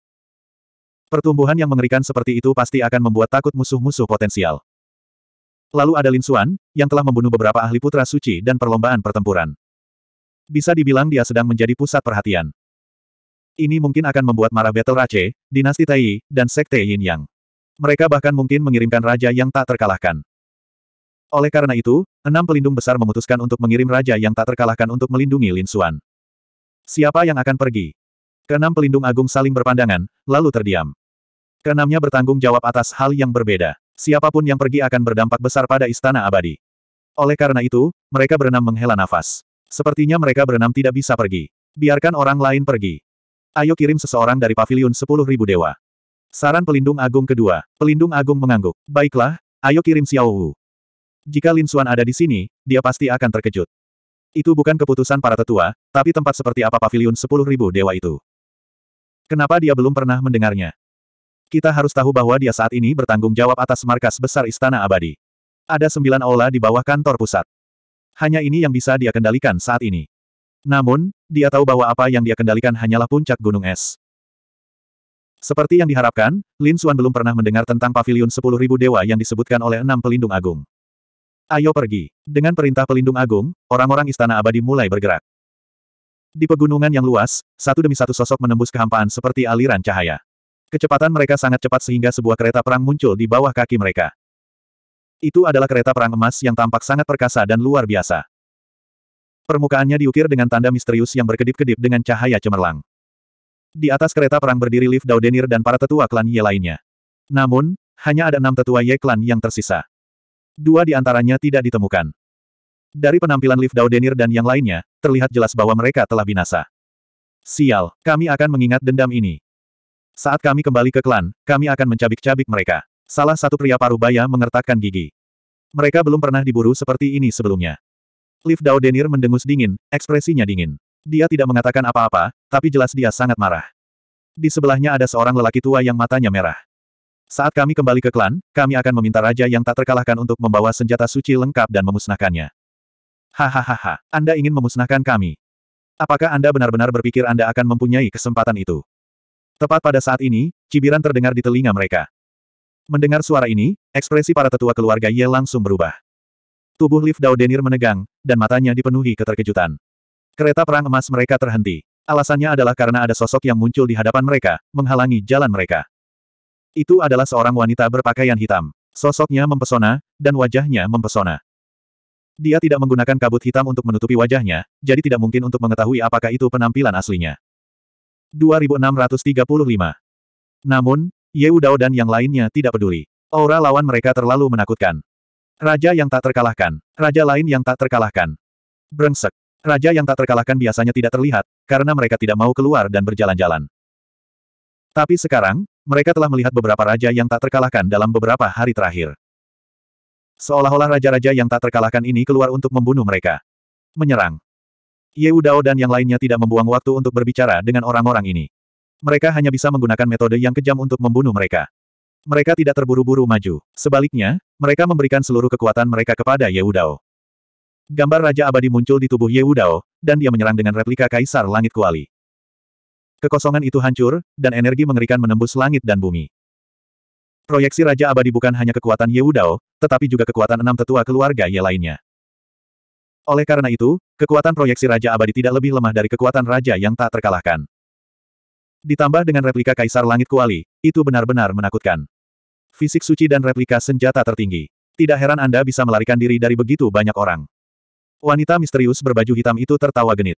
Pertumbuhan yang mengerikan seperti itu pasti akan membuat takut musuh-musuh potensial. Lalu ada Lin Xuan, yang telah membunuh beberapa ahli putra suci dan perlombaan pertempuran. Bisa dibilang dia sedang menjadi pusat perhatian. Ini mungkin akan membuat marah Battle Rache, Dinasti Tai, dan Sekte Yin Yang. Mereka bahkan mungkin mengirimkan raja yang tak terkalahkan. Oleh karena itu, enam pelindung besar memutuskan untuk mengirim raja yang tak terkalahkan untuk melindungi Lin Xuan. Siapa yang akan pergi? Keenam pelindung agung saling berpandangan, lalu terdiam. Keenamnya bertanggung jawab atas hal yang berbeda. Siapapun yang pergi akan berdampak besar pada istana abadi. Oleh karena itu, mereka berenam menghela nafas. Sepertinya mereka berenam tidak bisa pergi. Biarkan orang lain pergi. Ayo kirim seseorang dari pavilion 10.000 dewa. Saran pelindung agung kedua. Pelindung agung mengangguk. Baiklah, ayo kirim Xiao Wu. Jika Lin Xuan ada di sini, dia pasti akan terkejut. Itu bukan keputusan para tetua, tapi tempat seperti apa pavilion 10.000 dewa itu. Kenapa dia belum pernah mendengarnya? Kita harus tahu bahwa dia saat ini bertanggung jawab atas markas besar Istana Abadi. Ada sembilan aula di bawah kantor pusat. Hanya ini yang bisa dia kendalikan saat ini. Namun, dia tahu bahwa apa yang dia kendalikan hanyalah puncak gunung es. Seperti yang diharapkan, Lin Xuan belum pernah mendengar tentang paviliun Ribu dewa yang disebutkan oleh enam pelindung agung. Ayo pergi. Dengan perintah pelindung agung, orang-orang istana abadi mulai bergerak. Di pegunungan yang luas, satu demi satu sosok menembus kehampaan seperti aliran cahaya. Kecepatan mereka sangat cepat sehingga sebuah kereta perang muncul di bawah kaki mereka. Itu adalah kereta perang emas yang tampak sangat perkasa dan luar biasa. Permukaannya diukir dengan tanda misterius yang berkedip-kedip dengan cahaya cemerlang. Di atas kereta perang berdiri Liv Daudenir dan para tetua klan Ye lainnya. Namun, hanya ada enam tetua Ye klan yang tersisa. Dua di antaranya tidak ditemukan. Dari penampilan Liv Daudenir dan yang lainnya, terlihat jelas bahwa mereka telah binasa. Sial, kami akan mengingat dendam ini. Saat kami kembali ke klan, kami akan mencabik-cabik mereka. Salah satu pria parubaya mengertakkan gigi. Mereka belum pernah diburu seperti ini sebelumnya. Liv Dao Denir mendengus dingin, ekspresinya dingin. Dia tidak mengatakan apa-apa, tapi jelas dia sangat marah. Di sebelahnya ada seorang lelaki tua yang matanya merah. Saat kami kembali ke klan, kami akan meminta raja yang tak terkalahkan untuk membawa senjata suci lengkap dan memusnahkannya. Hahaha, Anda ingin memusnahkan kami. Apakah Anda benar-benar berpikir Anda akan mempunyai kesempatan itu? Tepat pada saat ini, cibiran terdengar di telinga mereka. Mendengar suara ini, ekspresi para tetua keluarga Ye langsung berubah. Tubuh Liv Dao Denir menegang, dan matanya dipenuhi keterkejutan. Kereta perang emas mereka terhenti. Alasannya adalah karena ada sosok yang muncul di hadapan mereka, menghalangi jalan mereka. Itu adalah seorang wanita berpakaian hitam. Sosoknya mempesona, dan wajahnya mempesona. Dia tidak menggunakan kabut hitam untuk menutupi wajahnya, jadi tidak mungkin untuk mengetahui apakah itu penampilan aslinya. 2635. Namun, Ye Dao dan yang lainnya tidak peduli. Aura lawan mereka terlalu menakutkan. Raja yang tak terkalahkan. Raja lain yang tak terkalahkan. Brengsek. Raja yang tak terkalahkan biasanya tidak terlihat, karena mereka tidak mau keluar dan berjalan-jalan. Tapi sekarang, mereka telah melihat beberapa raja yang tak terkalahkan dalam beberapa hari terakhir. Seolah-olah raja-raja yang tak terkalahkan ini keluar untuk membunuh mereka. Menyerang. Ye Dao dan yang lainnya tidak membuang waktu untuk berbicara dengan orang-orang ini. Mereka hanya bisa menggunakan metode yang kejam untuk membunuh mereka. Mereka tidak terburu-buru maju. Sebaliknya, mereka memberikan seluruh kekuatan mereka kepada Ye Dao. Gambar Raja Abadi muncul di tubuh Ye Dao, dan dia menyerang dengan replika Kaisar Langit Kuali. Kekosongan itu hancur, dan energi mengerikan menembus langit dan bumi. Proyeksi Raja Abadi bukan hanya kekuatan Ye Dao, tetapi juga kekuatan enam tetua keluarga Ye lainnya. Oleh karena itu, kekuatan proyeksi Raja Abadi tidak lebih lemah dari kekuatan Raja yang tak terkalahkan. Ditambah dengan replika Kaisar Langit Kuali, itu benar-benar menakutkan. Fisik suci dan replika senjata tertinggi. Tidak heran Anda bisa melarikan diri dari begitu banyak orang. Wanita misterius berbaju hitam itu tertawa genit.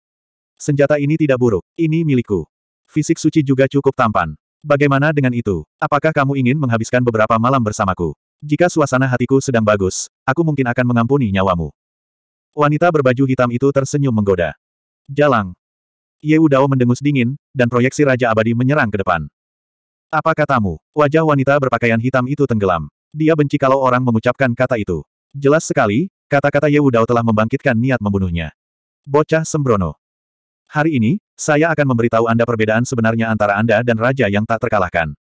Senjata ini tidak buruk, ini milikku. Fisik suci juga cukup tampan. Bagaimana dengan itu? Apakah kamu ingin menghabiskan beberapa malam bersamaku? Jika suasana hatiku sedang bagus, aku mungkin akan mengampuni nyawamu. Wanita berbaju hitam itu tersenyum menggoda. Jalang. Ye Dao mendengus dingin, dan proyeksi Raja Abadi menyerang ke depan. Apa katamu? Wajah wanita berpakaian hitam itu tenggelam. Dia benci kalau orang mengucapkan kata itu. Jelas sekali, kata-kata Ye Dao telah membangkitkan niat membunuhnya. Bocah sembrono. Hari ini, saya akan memberitahu Anda perbedaan sebenarnya antara Anda dan Raja yang tak terkalahkan.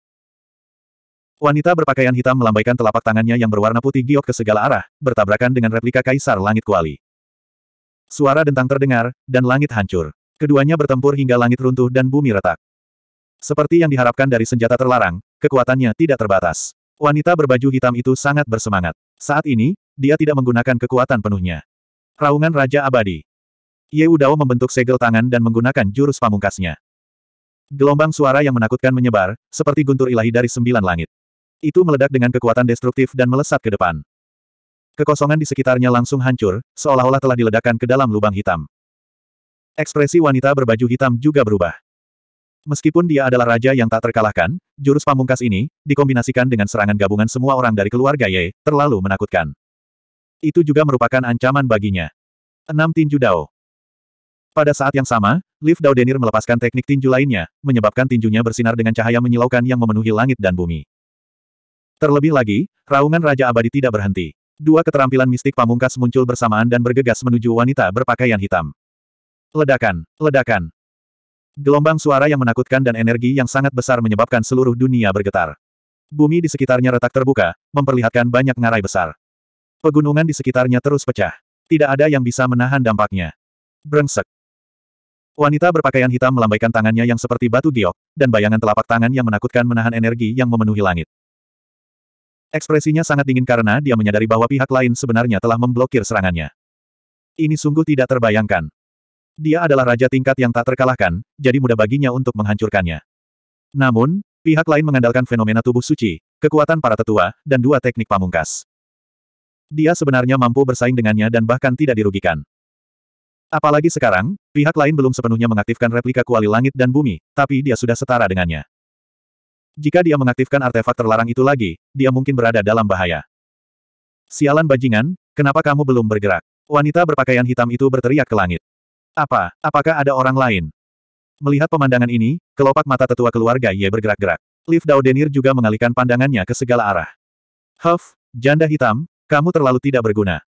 Wanita berpakaian hitam melambaikan telapak tangannya yang berwarna putih giok ke segala arah, bertabrakan dengan replika Kaisar Langit Kuali. Suara dentang terdengar, dan langit hancur. Keduanya bertempur hingga langit runtuh dan bumi retak. Seperti yang diharapkan dari senjata terlarang, kekuatannya tidak terbatas. Wanita berbaju hitam itu sangat bersemangat. Saat ini, dia tidak menggunakan kekuatan penuhnya. Raungan Raja Abadi. Ye Udao membentuk segel tangan dan menggunakan jurus pamungkasnya. Gelombang suara yang menakutkan menyebar, seperti guntur ilahi dari sembilan langit. Itu meledak dengan kekuatan destruktif dan melesat ke depan. Kekosongan di sekitarnya langsung hancur, seolah-olah telah diledakkan ke dalam lubang hitam. Ekspresi wanita berbaju hitam juga berubah. Meskipun dia adalah raja yang tak terkalahkan, jurus pamungkas ini, dikombinasikan dengan serangan gabungan semua orang dari keluarga Ye, terlalu menakutkan. Itu juga merupakan ancaman baginya. Enam Tinju Dao pada saat yang sama, Liv Denir melepaskan teknik tinju lainnya, menyebabkan tinjunya bersinar dengan cahaya menyilaukan yang memenuhi langit dan bumi. Terlebih lagi, raungan Raja Abadi tidak berhenti. Dua keterampilan mistik pamungkas muncul bersamaan dan bergegas menuju wanita berpakaian hitam. Ledakan, ledakan. Gelombang suara yang menakutkan dan energi yang sangat besar menyebabkan seluruh dunia bergetar. Bumi di sekitarnya retak terbuka, memperlihatkan banyak ngarai besar. Pegunungan di sekitarnya terus pecah. Tidak ada yang bisa menahan dampaknya. Brengsek. Wanita berpakaian hitam melambaikan tangannya yang seperti batu giok, dan bayangan telapak tangan yang menakutkan menahan energi yang memenuhi langit. Ekspresinya sangat dingin karena dia menyadari bahwa pihak lain sebenarnya telah memblokir serangannya. Ini sungguh tidak terbayangkan. Dia adalah raja tingkat yang tak terkalahkan, jadi mudah baginya untuk menghancurkannya. Namun, pihak lain mengandalkan fenomena tubuh suci, kekuatan para tetua, dan dua teknik pamungkas. Dia sebenarnya mampu bersaing dengannya dan bahkan tidak dirugikan. Apalagi sekarang, pihak lain belum sepenuhnya mengaktifkan replika kuali langit dan bumi, tapi dia sudah setara dengannya. Jika dia mengaktifkan artefak terlarang itu lagi, dia mungkin berada dalam bahaya. Sialan bajingan, kenapa kamu belum bergerak? Wanita berpakaian hitam itu berteriak ke langit. Apa, apakah ada orang lain? Melihat pemandangan ini, kelopak mata tetua keluarga Ye bergerak-gerak. Liv Daudenir juga mengalihkan pandangannya ke segala arah. Huff, janda hitam, kamu terlalu tidak berguna.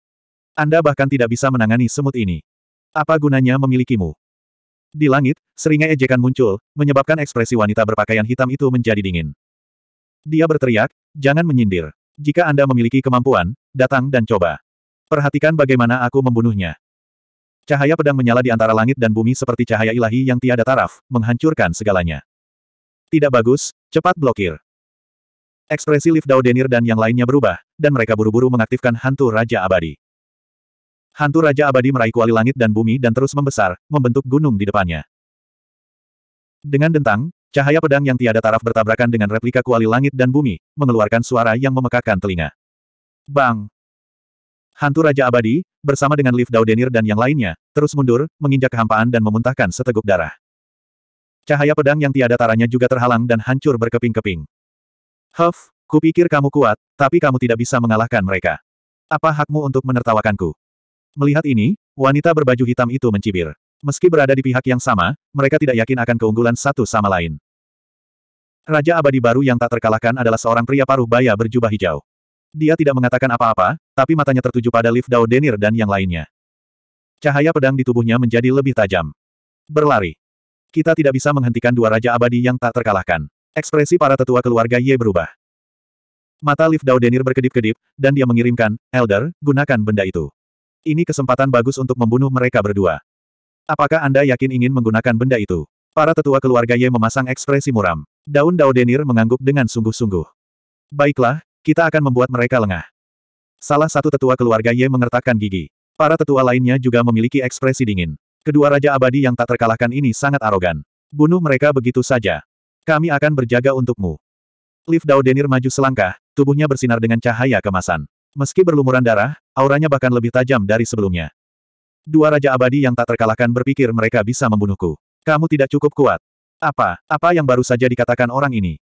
Anda bahkan tidak bisa menangani semut ini. Apa gunanya memilikimu? Di langit, seringai ejekan muncul, menyebabkan ekspresi wanita berpakaian hitam itu menjadi dingin. Dia berteriak, jangan menyindir. Jika Anda memiliki kemampuan, datang dan coba. Perhatikan bagaimana aku membunuhnya. Cahaya pedang menyala di antara langit dan bumi seperti cahaya ilahi yang tiada taraf, menghancurkan segalanya. Tidak bagus, cepat blokir. Ekspresi Liv Daudenir dan yang lainnya berubah, dan mereka buru-buru mengaktifkan hantu Raja Abadi. Hantu Raja Abadi meraih kuali langit dan bumi dan terus membesar, membentuk gunung di depannya. Dengan dentang, cahaya pedang yang tiada taraf bertabrakan dengan replika kuali langit dan bumi, mengeluarkan suara yang memekakkan telinga. Bang! Hantu Raja Abadi, bersama dengan Liv Daudenir dan yang lainnya, terus mundur, menginjak kehampaan dan memuntahkan seteguk darah. Cahaya pedang yang tiada taranya juga terhalang dan hancur berkeping-keping. Huff, kupikir kamu kuat, tapi kamu tidak bisa mengalahkan mereka. Apa hakmu untuk menertawakanku? Melihat ini, wanita berbaju hitam itu mencibir. Meski berada di pihak yang sama, mereka tidak yakin akan keunggulan satu sama lain. Raja abadi baru yang tak terkalahkan adalah seorang pria paruh baya berjubah hijau. Dia tidak mengatakan apa-apa, tapi matanya tertuju pada Liv Dao Denir dan yang lainnya. Cahaya pedang di tubuhnya menjadi lebih tajam. Berlari. Kita tidak bisa menghentikan dua raja abadi yang tak terkalahkan. Ekspresi para tetua keluarga Ye berubah. Mata Liv Dao Denir berkedip-kedip, dan dia mengirimkan, Elder, gunakan benda itu. Ini kesempatan bagus untuk membunuh mereka berdua. Apakah Anda yakin ingin menggunakan benda itu? Para tetua keluarga Ye memasang ekspresi muram. Daun Daudenir mengangguk dengan sungguh-sungguh. Baiklah, kita akan membuat mereka lengah. Salah satu tetua keluarga Ye mengertakkan gigi. Para tetua lainnya juga memiliki ekspresi dingin. Kedua Raja Abadi yang tak terkalahkan ini sangat arogan. Bunuh mereka begitu saja. Kami akan berjaga untukmu. Lift Daudenir maju selangkah, tubuhnya bersinar dengan cahaya kemasan. Meski berlumuran darah, auranya bahkan lebih tajam dari sebelumnya. Dua Raja Abadi yang tak terkalahkan berpikir mereka bisa membunuhku. Kamu tidak cukup kuat. Apa, apa yang baru saja dikatakan orang ini?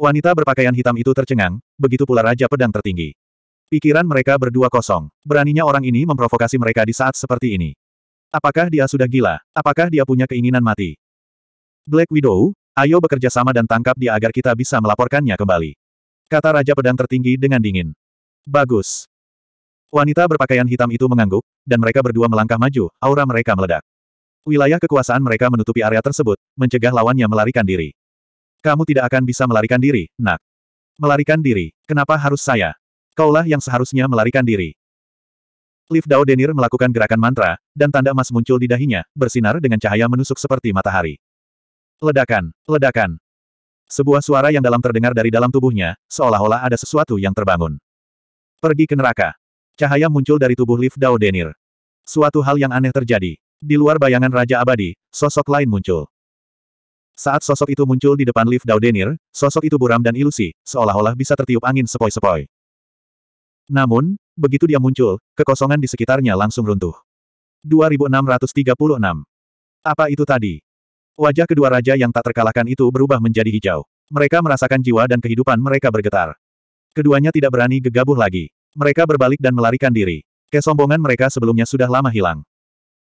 Wanita berpakaian hitam itu tercengang, begitu pula Raja Pedang Tertinggi. Pikiran mereka berdua kosong. Beraninya orang ini memprovokasi mereka di saat seperti ini. Apakah dia sudah gila? Apakah dia punya keinginan mati? Black Widow, ayo bekerja sama dan tangkap dia agar kita bisa melaporkannya kembali. Kata Raja Pedang Tertinggi dengan dingin. Bagus. Wanita berpakaian hitam itu mengangguk, dan mereka berdua melangkah maju, aura mereka meledak. Wilayah kekuasaan mereka menutupi area tersebut, mencegah lawannya melarikan diri. Kamu tidak akan bisa melarikan diri, nak. Melarikan diri, kenapa harus saya? Kaulah yang seharusnya melarikan diri. Liv Dao Denir melakukan gerakan mantra, dan tanda emas muncul di dahinya, bersinar dengan cahaya menusuk seperti matahari. Ledakan, ledakan. Sebuah suara yang dalam terdengar dari dalam tubuhnya, seolah-olah ada sesuatu yang terbangun. Pergi ke neraka. Cahaya muncul dari tubuh Liv Dao Denir. Suatu hal yang aneh terjadi. Di luar bayangan Raja Abadi, sosok lain muncul. Saat sosok itu muncul di depan lift Daudenir, sosok itu buram dan ilusi, seolah-olah bisa tertiup angin sepoi-sepoi. Namun, begitu dia muncul, kekosongan di sekitarnya langsung runtuh. 2636. Apa itu tadi? Wajah kedua raja yang tak terkalahkan itu berubah menjadi hijau. Mereka merasakan jiwa dan kehidupan mereka bergetar. Keduanya tidak berani gegabah lagi. Mereka berbalik dan melarikan diri. Kesombongan mereka sebelumnya sudah lama hilang.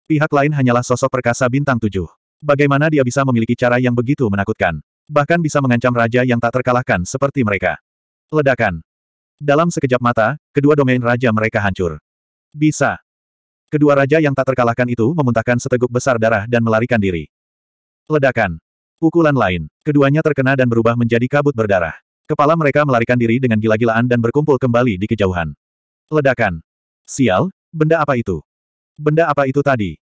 Pihak lain hanyalah sosok perkasa bintang tujuh. Bagaimana dia bisa memiliki cara yang begitu menakutkan? Bahkan bisa mengancam raja yang tak terkalahkan seperti mereka. Ledakan. Dalam sekejap mata, kedua domain raja mereka hancur. Bisa. Kedua raja yang tak terkalahkan itu memuntahkan seteguk besar darah dan melarikan diri. Ledakan. Pukulan lain. Keduanya terkena dan berubah menjadi kabut berdarah. Kepala mereka melarikan diri dengan gila-gilaan dan berkumpul kembali di kejauhan. Ledakan. Sial, benda apa itu? Benda apa itu tadi?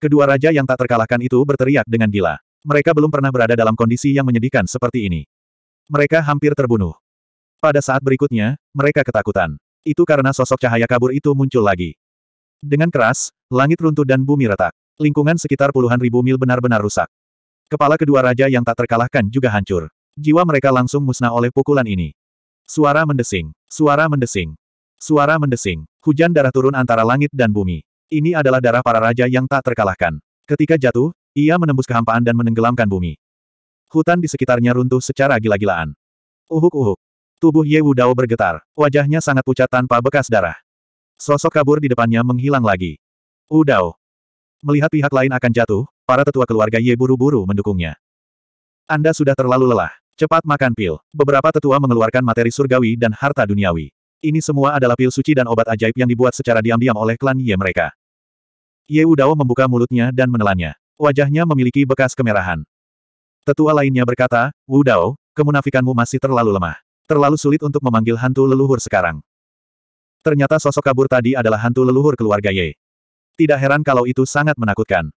Kedua raja yang tak terkalahkan itu berteriak dengan gila. Mereka belum pernah berada dalam kondisi yang menyedihkan seperti ini. Mereka hampir terbunuh. Pada saat berikutnya, mereka ketakutan. Itu karena sosok cahaya kabur itu muncul lagi. Dengan keras, langit runtuh dan bumi retak. Lingkungan sekitar puluhan ribu mil benar-benar rusak. Kepala kedua raja yang tak terkalahkan juga hancur. Jiwa mereka langsung musnah oleh pukulan ini. Suara mendesing. Suara mendesing. Suara mendesing. Hujan darah turun antara langit dan bumi. Ini adalah darah para raja yang tak terkalahkan. Ketika jatuh, ia menembus kehampaan dan menenggelamkan bumi. Hutan di sekitarnya runtuh secara gila-gilaan. Uhuk-uhuk. Tubuh Ye wu dao bergetar. Wajahnya sangat pucat tanpa bekas darah. Sosok kabur di depannya menghilang lagi. wu dao Melihat pihak lain akan jatuh, para tetua keluarga Ye buru-buru mendukungnya. Anda sudah terlalu lelah. Cepat makan pil. Beberapa tetua mengeluarkan materi surgawi dan harta duniawi. Ini semua adalah pil suci dan obat ajaib yang dibuat secara diam-diam oleh klan Ye mereka. Ye Udao membuka mulutnya dan menelannya. Wajahnya memiliki bekas kemerahan. Tetua lainnya berkata, Wu Dao, kemunafikanmu masih terlalu lemah. Terlalu sulit untuk memanggil hantu leluhur sekarang. Ternyata sosok kabur tadi adalah hantu leluhur keluarga Ye. Tidak heran kalau itu sangat menakutkan.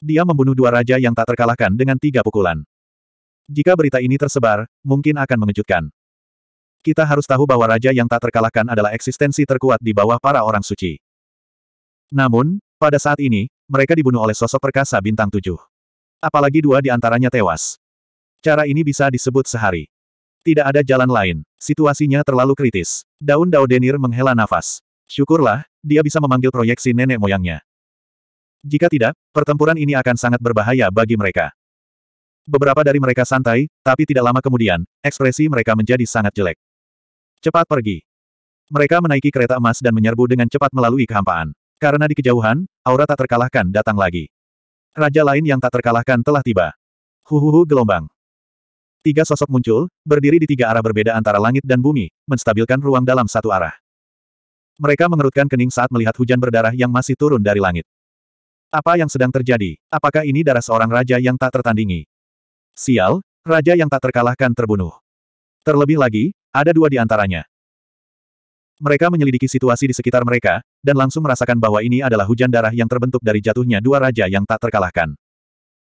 Dia membunuh dua raja yang tak terkalahkan dengan tiga pukulan. Jika berita ini tersebar, mungkin akan mengejutkan. Kita harus tahu bahwa raja yang tak terkalahkan adalah eksistensi terkuat di bawah para orang suci. Namun, pada saat ini, mereka dibunuh oleh sosok perkasa bintang tujuh. Apalagi dua di antaranya tewas. Cara ini bisa disebut sehari. Tidak ada jalan lain. Situasinya terlalu kritis. Daun Dao Denir menghela nafas. Syukurlah, dia bisa memanggil proyeksi nenek moyangnya. Jika tidak, pertempuran ini akan sangat berbahaya bagi mereka. Beberapa dari mereka santai, tapi tidak lama kemudian, ekspresi mereka menjadi sangat jelek. Cepat pergi. Mereka menaiki kereta emas dan menyerbu dengan cepat melalui kehampaan. Karena di kejauhan, aura tak terkalahkan datang lagi. Raja lain yang tak terkalahkan telah tiba. Huhuhu gelombang. Tiga sosok muncul, berdiri di tiga arah berbeda antara langit dan bumi, menstabilkan ruang dalam satu arah. Mereka mengerutkan kening saat melihat hujan berdarah yang masih turun dari langit. Apa yang sedang terjadi? Apakah ini darah seorang raja yang tak tertandingi? Sial, raja yang tak terkalahkan terbunuh. Terlebih lagi, ada dua di antaranya. Mereka menyelidiki situasi di sekitar mereka, dan langsung merasakan bahwa ini adalah hujan darah yang terbentuk dari jatuhnya dua raja yang tak terkalahkan.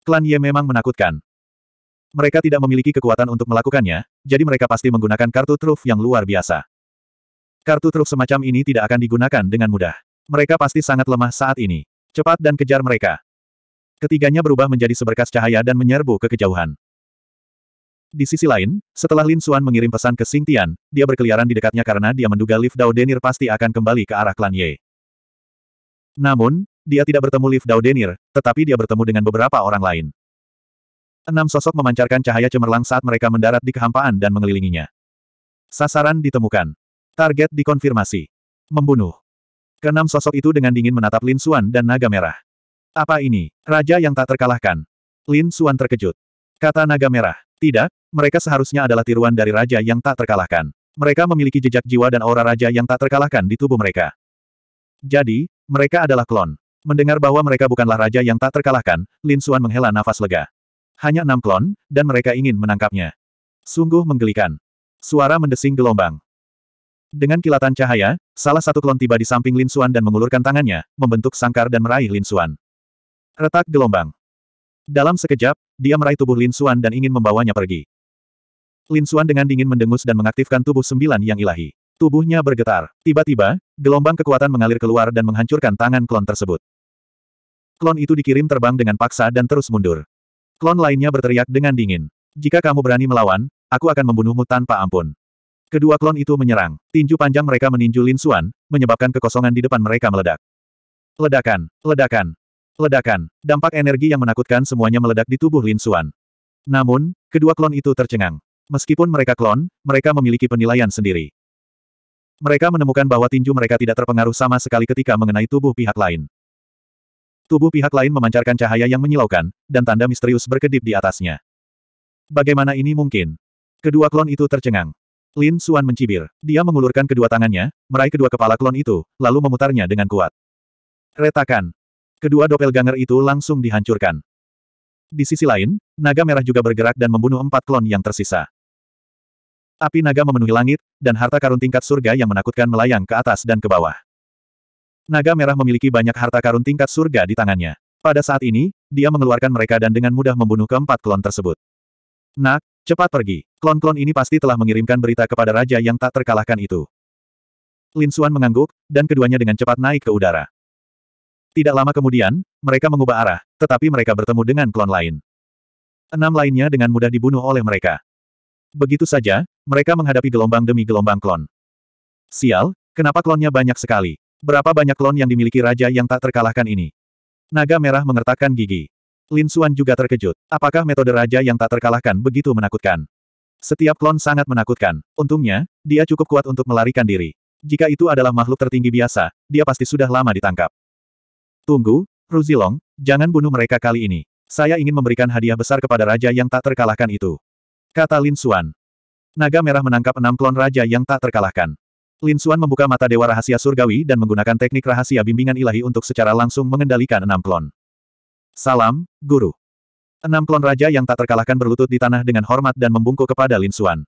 Klan Ye memang menakutkan. Mereka tidak memiliki kekuatan untuk melakukannya, jadi mereka pasti menggunakan kartu truf yang luar biasa. Kartu truf semacam ini tidak akan digunakan dengan mudah. Mereka pasti sangat lemah saat ini. Cepat dan kejar mereka. Ketiganya berubah menjadi seberkas cahaya dan menyerbu ke kejauhan. Di sisi lain, setelah Lin Xuan mengirim pesan ke Xing Tian, dia berkeliaran di dekatnya karena dia menduga Liv Dao Denir pasti akan kembali ke arah klan Ye. Namun, dia tidak bertemu Liv Dao Denir, tetapi dia bertemu dengan beberapa orang lain. Enam sosok memancarkan cahaya cemerlang saat mereka mendarat di kehampaan dan mengelilinginya. Sasaran ditemukan. Target dikonfirmasi. Membunuh. Keenam sosok itu dengan dingin menatap Lin Xuan dan naga merah. Apa ini? Raja yang tak terkalahkan. Lin Suan terkejut. Kata naga merah. Tidak, mereka seharusnya adalah tiruan dari raja yang tak terkalahkan. Mereka memiliki jejak jiwa dan aura raja yang tak terkalahkan di tubuh mereka. Jadi, mereka adalah klon. Mendengar bahwa mereka bukanlah raja yang tak terkalahkan, Lin Suan menghela nafas lega. Hanya enam klon, dan mereka ingin menangkapnya. Sungguh menggelikan. Suara mendesing gelombang. Dengan kilatan cahaya, salah satu klon tiba di samping Lin Suan dan mengulurkan tangannya, membentuk sangkar dan meraih Lin Suan. Retak gelombang. Dalam sekejap, dia meraih tubuh Lin Xuan dan ingin membawanya pergi. Lin Xuan dengan dingin mendengus dan mengaktifkan tubuh sembilan yang ilahi. Tubuhnya bergetar. Tiba-tiba, gelombang kekuatan mengalir keluar dan menghancurkan tangan klon tersebut. Klon itu dikirim terbang dengan paksa dan terus mundur. Klon lainnya berteriak dengan dingin. Jika kamu berani melawan, aku akan membunuhmu tanpa ampun. Kedua klon itu menyerang. Tinju panjang mereka meninju Lin Xuan, menyebabkan kekosongan di depan mereka meledak. Ledakan, ledakan, Ledakan, dampak energi yang menakutkan semuanya meledak di tubuh Lin Xuan. Namun, kedua klon itu tercengang. Meskipun mereka klon, mereka memiliki penilaian sendiri. Mereka menemukan bahwa tinju mereka tidak terpengaruh sama sekali ketika mengenai tubuh pihak lain. Tubuh pihak lain memancarkan cahaya yang menyilaukan, dan tanda misterius berkedip di atasnya. Bagaimana ini mungkin? Kedua klon itu tercengang. Lin Xuan mencibir. Dia mengulurkan kedua tangannya, meraih kedua kepala klon itu, lalu memutarnya dengan kuat. Retakan. Kedua doppelganger itu langsung dihancurkan. Di sisi lain, naga merah juga bergerak dan membunuh empat klon yang tersisa. Api naga memenuhi langit, dan harta karun tingkat surga yang menakutkan melayang ke atas dan ke bawah. Naga merah memiliki banyak harta karun tingkat surga di tangannya. Pada saat ini, dia mengeluarkan mereka dan dengan mudah membunuh keempat klon tersebut. Nak, cepat pergi. Klon-klon ini pasti telah mengirimkan berita kepada raja yang tak terkalahkan itu. Lin Xuan mengangguk, dan keduanya dengan cepat naik ke udara. Tidak lama kemudian, mereka mengubah arah, tetapi mereka bertemu dengan klon lain. Enam lainnya dengan mudah dibunuh oleh mereka. Begitu saja, mereka menghadapi gelombang demi gelombang klon. Sial, kenapa klonnya banyak sekali? Berapa banyak klon yang dimiliki raja yang tak terkalahkan ini? Naga merah mengertakkan gigi. Lin Xuan juga terkejut. Apakah metode raja yang tak terkalahkan begitu menakutkan? Setiap klon sangat menakutkan. Untungnya, dia cukup kuat untuk melarikan diri. Jika itu adalah makhluk tertinggi biasa, dia pasti sudah lama ditangkap. Tunggu, Ruzilong, jangan bunuh mereka kali ini. Saya ingin memberikan hadiah besar kepada raja yang tak terkalahkan itu. Kata Lin Xuan. Naga merah menangkap enam klon raja yang tak terkalahkan. Lin Xuan membuka mata dewa rahasia surgawi dan menggunakan teknik rahasia bimbingan ilahi untuk secara langsung mengendalikan enam klon. Salam, Guru. Enam klon raja yang tak terkalahkan berlutut di tanah dengan hormat dan membungkuk kepada Lin Xuan.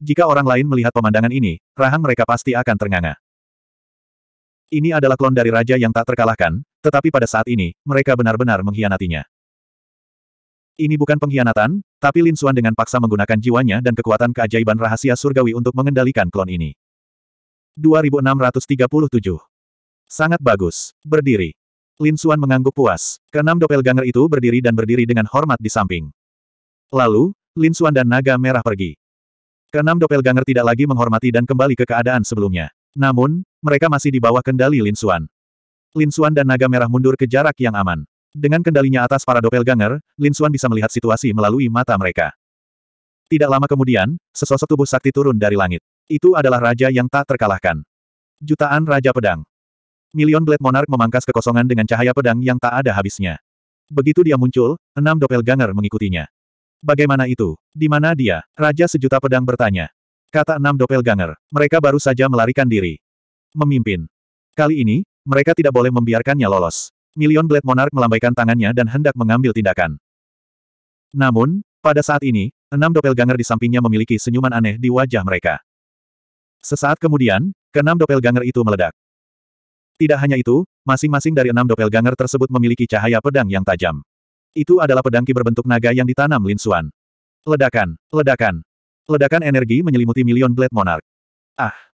Jika orang lain melihat pemandangan ini, rahang mereka pasti akan ternganga. Ini adalah klon dari raja yang tak terkalahkan, tetapi pada saat ini, mereka benar-benar mengkhianatinya. Ini bukan pengkhianatan, tapi Lin Xuan dengan paksa menggunakan jiwanya dan kekuatan keajaiban rahasia surgawi untuk mengendalikan klon ini. 2637. Sangat bagus. Berdiri. Lin Xuan mengangguk puas. Keenam doppelganger itu berdiri dan berdiri dengan hormat di samping. Lalu, Lin Xuan dan naga merah pergi. Keenam doppelganger tidak lagi menghormati dan kembali ke keadaan sebelumnya. Namun, mereka masih di bawah kendali Lin Xuan. Lin Xuan dan naga merah mundur ke jarak yang aman. Dengan kendalinya atas para doppelganger, Lin Xuan bisa melihat situasi melalui mata mereka. Tidak lama kemudian, sesosok tubuh sakti turun dari langit. Itu adalah raja yang tak terkalahkan. Jutaan Raja Pedang. Million Blade Monarch memangkas kekosongan dengan cahaya pedang yang tak ada habisnya. Begitu dia muncul, enam doppelganger mengikutinya. Bagaimana itu? Di mana dia? Raja Sejuta Pedang bertanya. Kata enam doppelganger. Mereka baru saja melarikan diri. Memimpin. Kali ini, mereka tidak boleh membiarkannya lolos. Million Blade Monarch melambaikan tangannya dan hendak mengambil tindakan. Namun, pada saat ini, enam doppelganger di sampingnya memiliki senyuman aneh di wajah mereka. Sesaat kemudian, keenam doppelganger itu meledak. Tidak hanya itu, masing-masing dari enam doppelganger tersebut memiliki cahaya pedang yang tajam. Itu adalah pedang ki berbentuk naga yang ditanam Lin Xuan. Ledakan, ledakan. Ledakan energi menyelimuti Million Blade Monarch. Ah!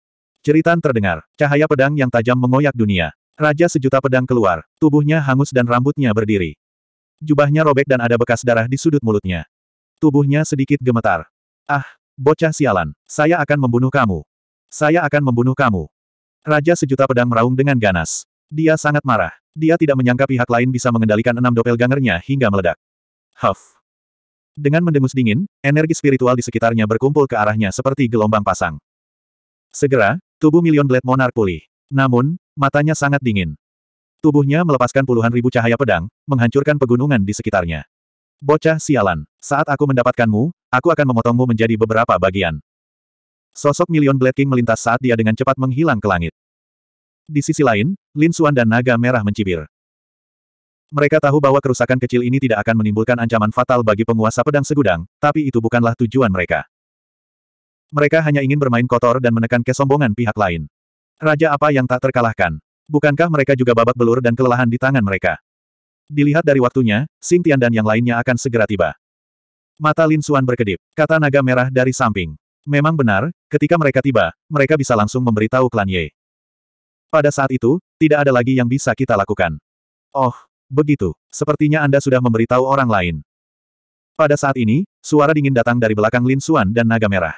Jeritan terdengar, cahaya pedang yang tajam mengoyak dunia. Raja sejuta pedang keluar, tubuhnya hangus dan rambutnya berdiri. Jubahnya robek dan ada bekas darah di sudut mulutnya. Tubuhnya sedikit gemetar. Ah, bocah sialan, saya akan membunuh kamu. Saya akan membunuh kamu. Raja sejuta pedang meraung dengan ganas. Dia sangat marah. Dia tidak menyangka pihak lain bisa mengendalikan enam gangernya hingga meledak. Huff. Dengan mendengus dingin, energi spiritual di sekitarnya berkumpul ke arahnya seperti gelombang pasang. Segera, Tubuh Million Blade Monarch pulih. Namun, matanya sangat dingin. Tubuhnya melepaskan puluhan ribu cahaya pedang, menghancurkan pegunungan di sekitarnya. Bocah sialan, saat aku mendapatkanmu, aku akan memotongmu menjadi beberapa bagian. Sosok Million Blade King melintas saat dia dengan cepat menghilang ke langit. Di sisi lain, Lin Xuan dan Naga Merah mencibir. Mereka tahu bahwa kerusakan kecil ini tidak akan menimbulkan ancaman fatal bagi penguasa pedang segudang, tapi itu bukanlah tujuan mereka. Mereka hanya ingin bermain kotor dan menekan kesombongan pihak lain. Raja apa yang tak terkalahkan? Bukankah mereka juga babak belur dan kelelahan di tangan mereka? Dilihat dari waktunya, Sing Tian dan yang lainnya akan segera tiba. Mata Lin Xuan berkedip, kata naga merah dari samping. Memang benar, ketika mereka tiba, mereka bisa langsung memberitahu klan Ye. Pada saat itu, tidak ada lagi yang bisa kita lakukan. Oh, begitu. Sepertinya Anda sudah memberitahu orang lain. Pada saat ini, suara dingin datang dari belakang Lin Xuan dan naga merah.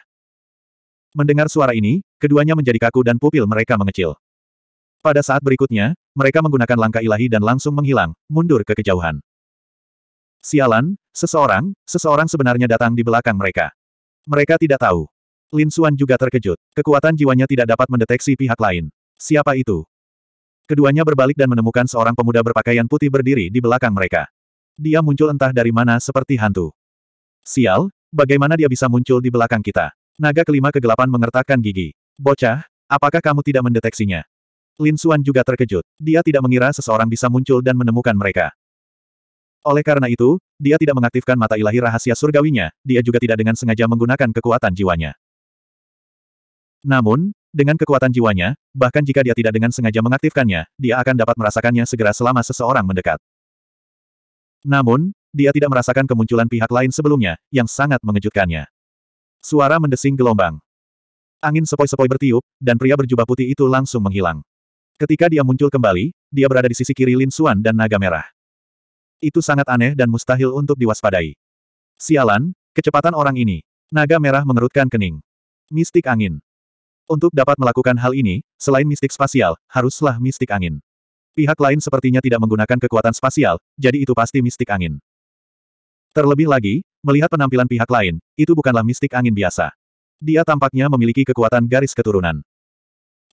Mendengar suara ini, keduanya menjadi kaku dan pupil mereka mengecil. Pada saat berikutnya, mereka menggunakan langkah ilahi dan langsung menghilang, mundur ke kejauhan. Sialan, seseorang, seseorang sebenarnya datang di belakang mereka. Mereka tidak tahu. Lin Suan juga terkejut. Kekuatan jiwanya tidak dapat mendeteksi pihak lain. Siapa itu? Keduanya berbalik dan menemukan seorang pemuda berpakaian putih berdiri di belakang mereka. Dia muncul entah dari mana seperti hantu. Sial, bagaimana dia bisa muncul di belakang kita? Naga kelima kegelapan mengertakkan gigi. Bocah, apakah kamu tidak mendeteksinya? Lin Suan juga terkejut. Dia tidak mengira seseorang bisa muncul dan menemukan mereka. Oleh karena itu, dia tidak mengaktifkan mata ilahi rahasia surgawinya, dia juga tidak dengan sengaja menggunakan kekuatan jiwanya. Namun, dengan kekuatan jiwanya, bahkan jika dia tidak dengan sengaja mengaktifkannya, dia akan dapat merasakannya segera selama seseorang mendekat. Namun, dia tidak merasakan kemunculan pihak lain sebelumnya, yang sangat mengejutkannya. Suara mendesing gelombang. Angin sepoi-sepoi bertiup, dan pria berjubah putih itu langsung menghilang. Ketika dia muncul kembali, dia berada di sisi kiri Lin Xuan dan naga merah. Itu sangat aneh dan mustahil untuk diwaspadai. Sialan, kecepatan orang ini. Naga merah mengerutkan kening. Mistik angin. Untuk dapat melakukan hal ini, selain mistik spasial, haruslah mistik angin. Pihak lain sepertinya tidak menggunakan kekuatan spasial, jadi itu pasti mistik angin. Terlebih lagi, melihat penampilan pihak lain, itu bukanlah mistik angin biasa. Dia tampaknya memiliki kekuatan garis keturunan.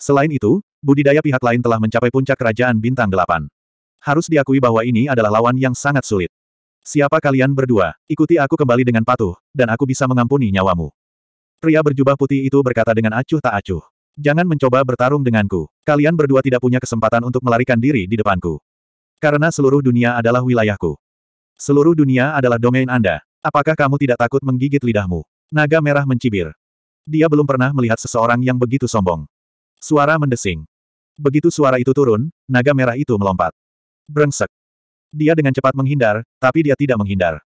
Selain itu, budidaya pihak lain telah mencapai puncak kerajaan bintang delapan. Harus diakui bahwa ini adalah lawan yang sangat sulit. Siapa kalian berdua? Ikuti aku kembali dengan patuh, dan aku bisa mengampuni nyawamu. Pria berjubah putih itu berkata dengan acuh tak acuh. Jangan mencoba bertarung denganku. Kalian berdua tidak punya kesempatan untuk melarikan diri di depanku. Karena seluruh dunia adalah wilayahku. Seluruh dunia adalah domain Anda. Apakah kamu tidak takut menggigit lidahmu? Naga merah mencibir. Dia belum pernah melihat seseorang yang begitu sombong. Suara mendesing. Begitu suara itu turun, naga merah itu melompat. Brengsek. Dia dengan cepat menghindar, tapi dia tidak menghindar.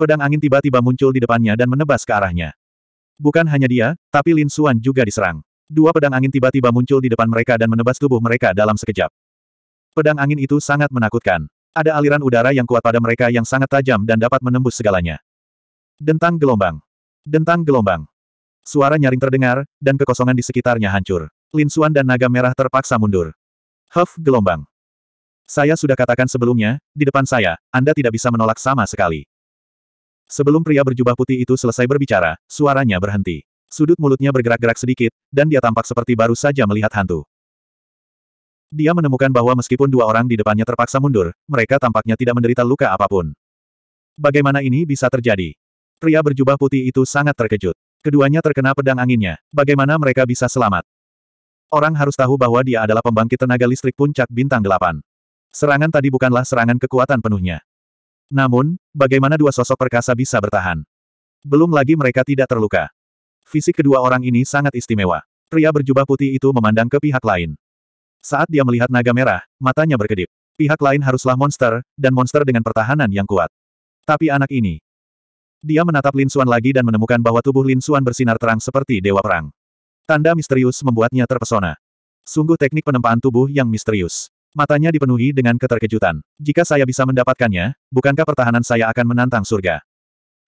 Pedang angin tiba-tiba muncul di depannya dan menebas ke arahnya. Bukan hanya dia, tapi Lin Suan juga diserang. Dua pedang angin tiba-tiba muncul di depan mereka dan menebas tubuh mereka dalam sekejap. Pedang angin itu sangat menakutkan. Ada aliran udara yang kuat pada mereka yang sangat tajam dan dapat menembus segalanya. Dentang gelombang. Dentang gelombang. Suara nyaring terdengar, dan kekosongan di sekitarnya hancur. Linsuan dan naga merah terpaksa mundur. Huff gelombang. Saya sudah katakan sebelumnya, di depan saya, Anda tidak bisa menolak sama sekali. Sebelum pria berjubah putih itu selesai berbicara, suaranya berhenti. Sudut mulutnya bergerak-gerak sedikit, dan dia tampak seperti baru saja melihat hantu. Dia menemukan bahwa meskipun dua orang di depannya terpaksa mundur, mereka tampaknya tidak menderita luka apapun. Bagaimana ini bisa terjadi? Pria berjubah putih itu sangat terkejut. Keduanya terkena pedang anginnya. Bagaimana mereka bisa selamat? Orang harus tahu bahwa dia adalah pembangkit tenaga listrik puncak bintang delapan. Serangan tadi bukanlah serangan kekuatan penuhnya. Namun, bagaimana dua sosok perkasa bisa bertahan? Belum lagi mereka tidak terluka. Fisik kedua orang ini sangat istimewa. Pria berjubah putih itu memandang ke pihak lain. Saat dia melihat naga merah, matanya berkedip. Pihak lain haruslah monster, dan monster dengan pertahanan yang kuat. Tapi anak ini. Dia menatap Lin Suan lagi dan menemukan bahwa tubuh Lin Suan bersinar terang seperti dewa perang. Tanda misterius membuatnya terpesona. Sungguh teknik penempaan tubuh yang misterius. Matanya dipenuhi dengan keterkejutan. Jika saya bisa mendapatkannya, bukankah pertahanan saya akan menantang surga?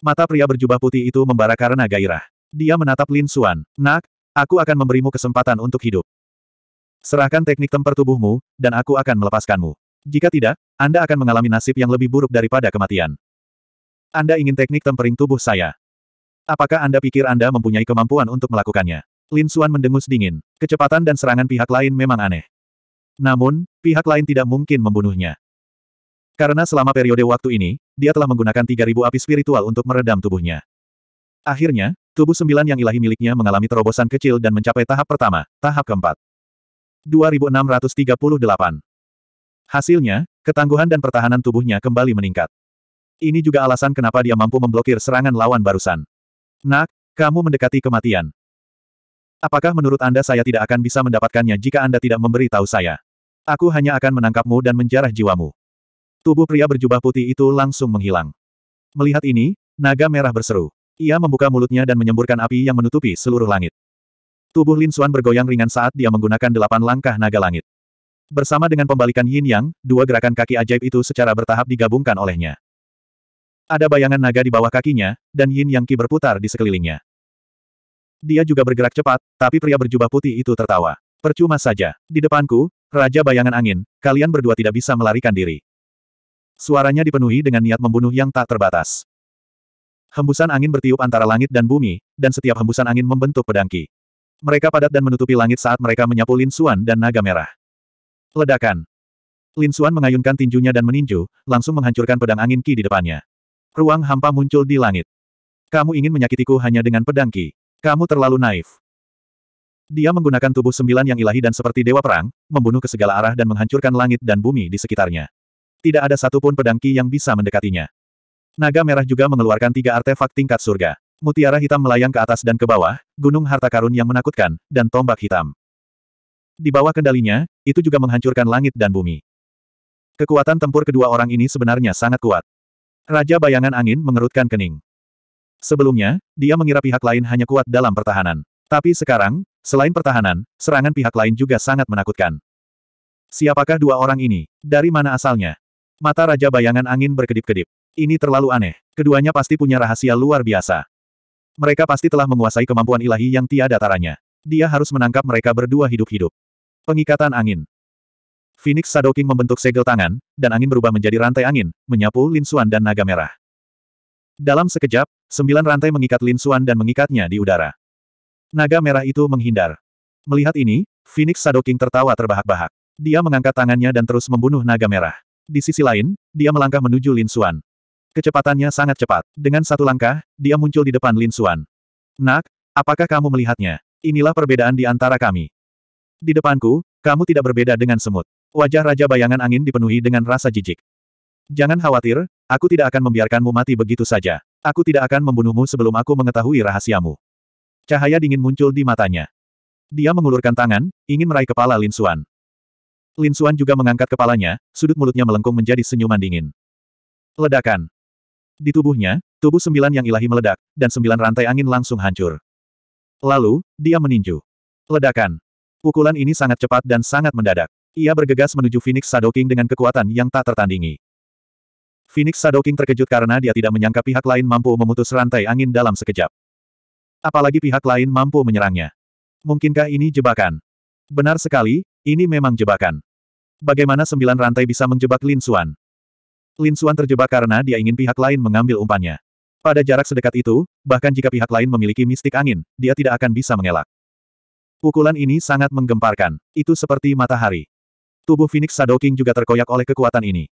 Mata pria berjubah putih itu membara karena gairah. Dia menatap Lin Suan. Nak, aku akan memberimu kesempatan untuk hidup. Serahkan teknik temper tubuhmu, dan aku akan melepaskanmu. Jika tidak, Anda akan mengalami nasib yang lebih buruk daripada kematian. Anda ingin teknik tempering tubuh saya. Apakah Anda pikir Anda mempunyai kemampuan untuk melakukannya? Lin Suan mendengus dingin. Kecepatan dan serangan pihak lain memang aneh. Namun, pihak lain tidak mungkin membunuhnya. Karena selama periode waktu ini, dia telah menggunakan 3000 api spiritual untuk meredam tubuhnya. Akhirnya, tubuh sembilan yang ilahi miliknya mengalami terobosan kecil dan mencapai tahap pertama, tahap keempat. 2638. Hasilnya, ketangguhan dan pertahanan tubuhnya kembali meningkat. Ini juga alasan kenapa dia mampu memblokir serangan lawan barusan. Nak, kamu mendekati kematian. Apakah menurut Anda saya tidak akan bisa mendapatkannya jika Anda tidak memberi tahu saya? Aku hanya akan menangkapmu dan menjarah jiwamu. Tubuh pria berjubah putih itu langsung menghilang. Melihat ini, naga merah berseru. Ia membuka mulutnya dan menyemburkan api yang menutupi seluruh langit. Tubuh Lin Xuan bergoyang ringan saat dia menggunakan delapan langkah naga langit. Bersama dengan pembalikan yin yang, dua gerakan kaki ajaib itu secara bertahap digabungkan olehnya. Ada bayangan naga di bawah kakinya, dan yin yang ki berputar di sekelilingnya. Dia juga bergerak cepat, tapi pria berjubah putih itu tertawa. Percuma saja. Di depanku, Raja Bayangan Angin, kalian berdua tidak bisa melarikan diri. Suaranya dipenuhi dengan niat membunuh yang tak terbatas. Hembusan angin bertiup antara langit dan bumi, dan setiap hembusan angin membentuk pedangki. Mereka padat dan menutupi langit saat mereka menyapu Lin Xuan dan naga merah. Ledakan. Lin Xuan mengayunkan tinjunya dan meninju, langsung menghancurkan pedang angin Ki di depannya. Ruang hampa muncul di langit. Kamu ingin menyakitiku hanya dengan pedang Ki. Kamu terlalu naif. Dia menggunakan tubuh sembilan yang ilahi dan seperti dewa perang, membunuh ke segala arah dan menghancurkan langit dan bumi di sekitarnya. Tidak ada satupun pedang Ki yang bisa mendekatinya. Naga merah juga mengeluarkan tiga artefak tingkat surga. Mutiara hitam melayang ke atas dan ke bawah, gunung harta karun yang menakutkan, dan tombak hitam. Di bawah kendalinya, itu juga menghancurkan langit dan bumi. Kekuatan tempur kedua orang ini sebenarnya sangat kuat. Raja bayangan angin mengerutkan kening. Sebelumnya, dia mengira pihak lain hanya kuat dalam pertahanan. Tapi sekarang, selain pertahanan, serangan pihak lain juga sangat menakutkan. Siapakah dua orang ini? Dari mana asalnya? Mata Raja Bayangan Angin berkedip-kedip. Ini terlalu aneh. Keduanya pasti punya rahasia luar biasa. Mereka pasti telah menguasai kemampuan ilahi yang tiada taranya. Dia harus menangkap mereka berdua hidup-hidup. Pengikatan angin. Phoenix Sadoking membentuk segel tangan, dan angin berubah menjadi rantai angin, menyapu Lin Suan dan naga merah. Dalam sekejap, sembilan rantai mengikat Lin Suan dan mengikatnya di udara. Naga merah itu menghindar. Melihat ini, Phoenix Sadoking tertawa terbahak-bahak. Dia mengangkat tangannya dan terus membunuh naga merah. Di sisi lain, dia melangkah menuju Lin Suan. Kecepatannya sangat cepat. Dengan satu langkah, dia muncul di depan Lin Xuan. Nak, apakah kamu melihatnya? Inilah perbedaan di antara kami. Di depanku, kamu tidak berbeda dengan semut. Wajah Raja Bayangan Angin dipenuhi dengan rasa jijik. Jangan khawatir, aku tidak akan membiarkanmu mati begitu saja. Aku tidak akan membunuhmu sebelum aku mengetahui rahasiamu. Cahaya dingin muncul di matanya. Dia mengulurkan tangan, ingin meraih kepala Lin Xuan. Lin Xuan juga mengangkat kepalanya, sudut mulutnya melengkung menjadi senyuman dingin. Ledakan. Di tubuhnya, tubuh sembilan yang ilahi meledak, dan sembilan rantai angin langsung hancur. Lalu, dia meninju. Ledakan. Pukulan ini sangat cepat dan sangat mendadak. Ia bergegas menuju Phoenix Sadoking dengan kekuatan yang tak tertandingi. Phoenix Sadoking terkejut karena dia tidak menyangka pihak lain mampu memutus rantai angin dalam sekejap. Apalagi pihak lain mampu menyerangnya. Mungkinkah ini jebakan? Benar sekali, ini memang jebakan. Bagaimana sembilan rantai bisa menjebak Lin Xuan? Lin Suan terjebak karena dia ingin pihak lain mengambil umpannya. Pada jarak sedekat itu, bahkan jika pihak lain memiliki mistik angin, dia tidak akan bisa mengelak. Pukulan ini sangat menggemparkan. Itu seperti matahari. Tubuh Phoenix Shadow King juga terkoyak oleh kekuatan ini.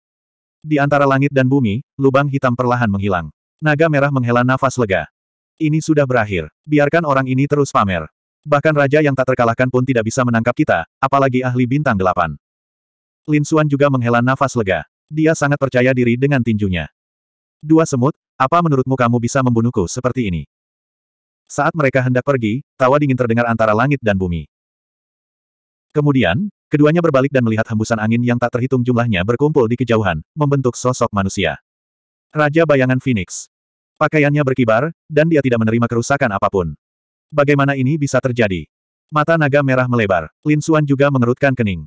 Di antara langit dan bumi, lubang hitam perlahan menghilang. Naga merah menghela nafas lega. Ini sudah berakhir. Biarkan orang ini terus pamer. Bahkan raja yang tak terkalahkan pun tidak bisa menangkap kita, apalagi ahli bintang delapan. Lin Suan juga menghela nafas lega. Dia sangat percaya diri dengan tinjunya. Dua semut, apa menurutmu kamu bisa membunuhku seperti ini? Saat mereka hendak pergi, tawa dingin terdengar antara langit dan bumi. Kemudian, keduanya berbalik dan melihat hembusan angin yang tak terhitung jumlahnya berkumpul di kejauhan, membentuk sosok manusia. Raja Bayangan Phoenix. Pakaiannya berkibar, dan dia tidak menerima kerusakan apapun. Bagaimana ini bisa terjadi? Mata naga merah melebar. Lin Suan juga mengerutkan kening.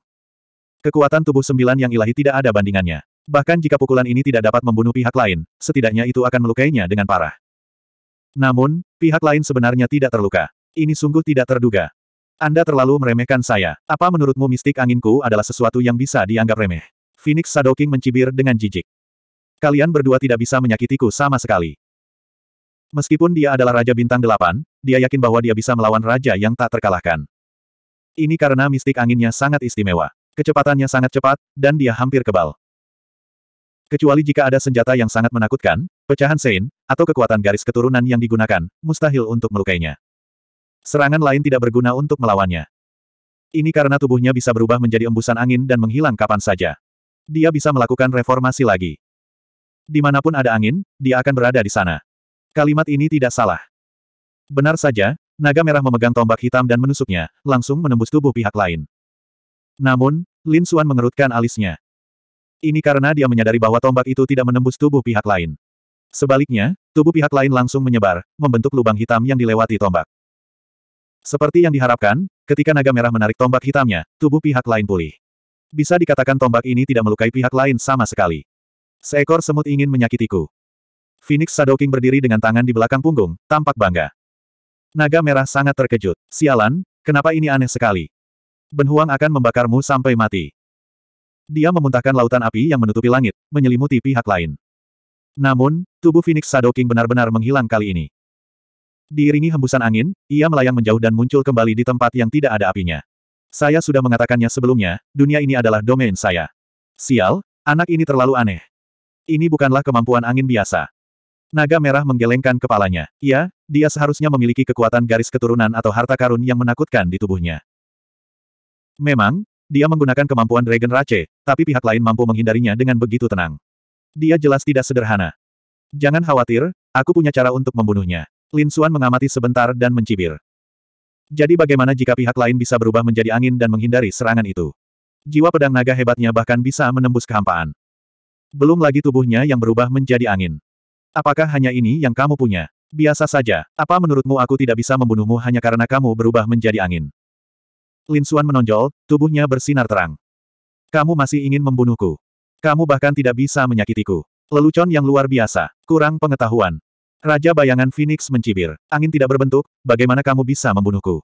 Kekuatan tubuh sembilan yang ilahi tidak ada bandingannya. Bahkan jika pukulan ini tidak dapat membunuh pihak lain, setidaknya itu akan melukainya dengan parah. Namun, pihak lain sebenarnya tidak terluka. Ini sungguh tidak terduga. Anda terlalu meremehkan saya. Apa menurutmu mistik anginku adalah sesuatu yang bisa dianggap remeh? Phoenix Sadoking mencibir dengan jijik. Kalian berdua tidak bisa menyakitiku sama sekali. Meskipun dia adalah Raja Bintang Delapan, dia yakin bahwa dia bisa melawan Raja yang tak terkalahkan. Ini karena mistik anginnya sangat istimewa. Kecepatannya sangat cepat, dan dia hampir kebal. Kecuali jika ada senjata yang sangat menakutkan, pecahan sein, atau kekuatan garis keturunan yang digunakan, mustahil untuk melukainya. Serangan lain tidak berguna untuk melawannya. Ini karena tubuhnya bisa berubah menjadi embusan angin dan menghilang kapan saja. Dia bisa melakukan reformasi lagi. Dimanapun ada angin, dia akan berada di sana. Kalimat ini tidak salah. Benar saja, naga merah memegang tombak hitam dan menusuknya, langsung menembus tubuh pihak lain. Namun, Lin Suan mengerutkan alisnya. Ini karena dia menyadari bahwa tombak itu tidak menembus tubuh pihak lain. Sebaliknya, tubuh pihak lain langsung menyebar, membentuk lubang hitam yang dilewati tombak. Seperti yang diharapkan, ketika naga merah menarik tombak hitamnya, tubuh pihak lain pulih. Bisa dikatakan tombak ini tidak melukai pihak lain sama sekali. Seekor semut ingin menyakitiku. Phoenix Sadoking berdiri dengan tangan di belakang punggung, tampak bangga. Naga merah sangat terkejut. Sialan, kenapa ini aneh sekali? Benhuang akan membakarmu sampai mati. Dia memuntahkan lautan api yang menutupi langit, menyelimuti pihak lain. Namun, tubuh Phoenix Shadow King benar-benar menghilang kali ini. Diiringi hembusan angin, ia melayang menjauh dan muncul kembali di tempat yang tidak ada apinya. Saya sudah mengatakannya sebelumnya, dunia ini adalah domain saya. Sial, anak ini terlalu aneh. Ini bukanlah kemampuan angin biasa. Naga merah menggelengkan kepalanya. Ya, dia seharusnya memiliki kekuatan garis keturunan atau harta karun yang menakutkan di tubuhnya. Memang, dia menggunakan kemampuan Dragon Rache, tapi pihak lain mampu menghindarinya dengan begitu tenang. Dia jelas tidak sederhana. Jangan khawatir, aku punya cara untuk membunuhnya. Lin Xuan mengamati sebentar dan mencibir. Jadi bagaimana jika pihak lain bisa berubah menjadi angin dan menghindari serangan itu? Jiwa pedang naga hebatnya bahkan bisa menembus kehampaan. Belum lagi tubuhnya yang berubah menjadi angin. Apakah hanya ini yang kamu punya? Biasa saja, apa menurutmu aku tidak bisa membunuhmu hanya karena kamu berubah menjadi angin? Lin Suan menonjol, tubuhnya bersinar terang. Kamu masih ingin membunuhku. Kamu bahkan tidak bisa menyakitiku. Lelucon yang luar biasa, kurang pengetahuan. Raja bayangan Phoenix mencibir. Angin tidak berbentuk, bagaimana kamu bisa membunuhku?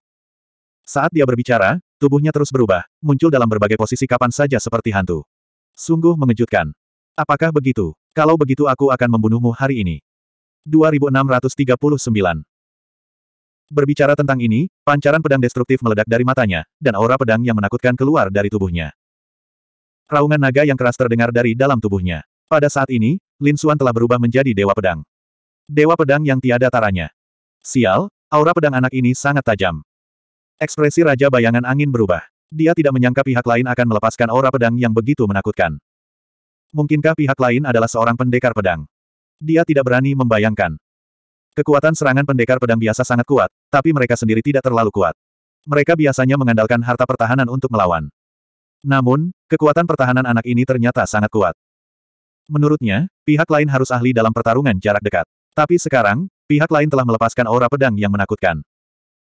Saat dia berbicara, tubuhnya terus berubah, muncul dalam berbagai posisi kapan saja seperti hantu. Sungguh mengejutkan. Apakah begitu? Kalau begitu aku akan membunuhmu hari ini. 2639 Berbicara tentang ini, pancaran pedang destruktif meledak dari matanya, dan aura pedang yang menakutkan keluar dari tubuhnya. Raungan naga yang keras terdengar dari dalam tubuhnya. Pada saat ini, Lin Xuan telah berubah menjadi Dewa Pedang. Dewa Pedang yang tiada taranya. Sial, aura pedang anak ini sangat tajam. Ekspresi Raja Bayangan Angin berubah. Dia tidak menyangka pihak lain akan melepaskan aura pedang yang begitu menakutkan. Mungkinkah pihak lain adalah seorang pendekar pedang? Dia tidak berani membayangkan. Kekuatan serangan pendekar pedang biasa sangat kuat, tapi mereka sendiri tidak terlalu kuat. Mereka biasanya mengandalkan harta pertahanan untuk melawan. Namun, kekuatan pertahanan anak ini ternyata sangat kuat. Menurutnya, pihak lain harus ahli dalam pertarungan jarak dekat. Tapi sekarang, pihak lain telah melepaskan aura pedang yang menakutkan.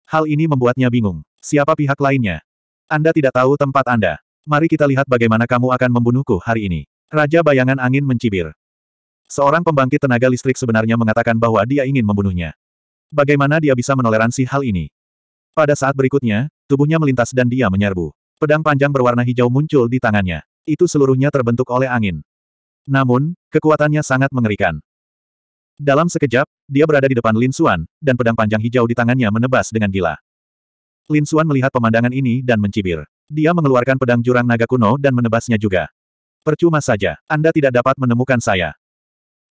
Hal ini membuatnya bingung. Siapa pihak lainnya? Anda tidak tahu tempat Anda. Mari kita lihat bagaimana kamu akan membunuhku hari ini. Raja Bayangan Angin mencibir. Seorang pembangkit tenaga listrik sebenarnya mengatakan bahwa dia ingin membunuhnya. Bagaimana dia bisa menoleransi hal ini? Pada saat berikutnya, tubuhnya melintas dan dia menyerbu. Pedang panjang berwarna hijau muncul di tangannya. Itu seluruhnya terbentuk oleh angin. Namun, kekuatannya sangat mengerikan. Dalam sekejap, dia berada di depan Lin Xuan, dan pedang panjang hijau di tangannya menebas dengan gila. Lin Xuan melihat pemandangan ini dan mencibir. Dia mengeluarkan pedang jurang naga kuno dan menebasnya juga. Percuma saja, Anda tidak dapat menemukan saya.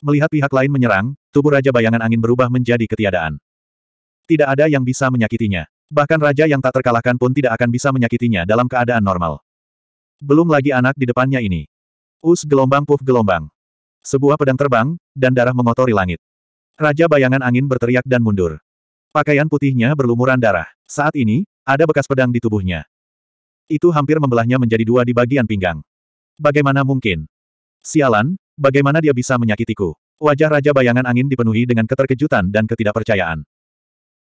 Melihat pihak lain menyerang, tubuh Raja Bayangan Angin berubah menjadi ketiadaan. Tidak ada yang bisa menyakitinya. Bahkan Raja yang tak terkalahkan pun tidak akan bisa menyakitinya dalam keadaan normal. Belum lagi anak di depannya ini. Us gelombang puf gelombang. Sebuah pedang terbang, dan darah mengotori langit. Raja Bayangan Angin berteriak dan mundur. Pakaian putihnya berlumuran darah. Saat ini, ada bekas pedang di tubuhnya. Itu hampir membelahnya menjadi dua di bagian pinggang. Bagaimana mungkin? Sialan, Bagaimana dia bisa menyakitiku? Wajah Raja Bayangan Angin dipenuhi dengan keterkejutan dan ketidakpercayaan.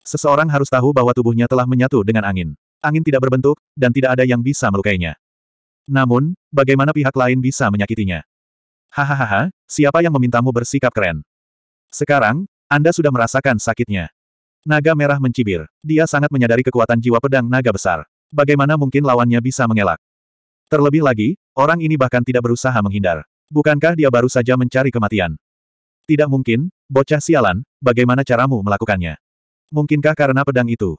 Seseorang harus tahu bahwa tubuhnya telah menyatu dengan angin. Angin tidak berbentuk, dan tidak ada yang bisa melukainya. Namun, bagaimana pihak lain bisa menyakitinya? Hahaha, siapa yang memintamu bersikap keren? Sekarang, Anda sudah merasakan sakitnya. Naga merah mencibir. Dia sangat menyadari kekuatan jiwa pedang naga besar. Bagaimana mungkin lawannya bisa mengelak? Terlebih lagi, orang ini bahkan tidak berusaha menghindar. Bukankah dia baru saja mencari kematian? Tidak mungkin, bocah sialan, bagaimana caramu melakukannya? Mungkinkah karena pedang itu?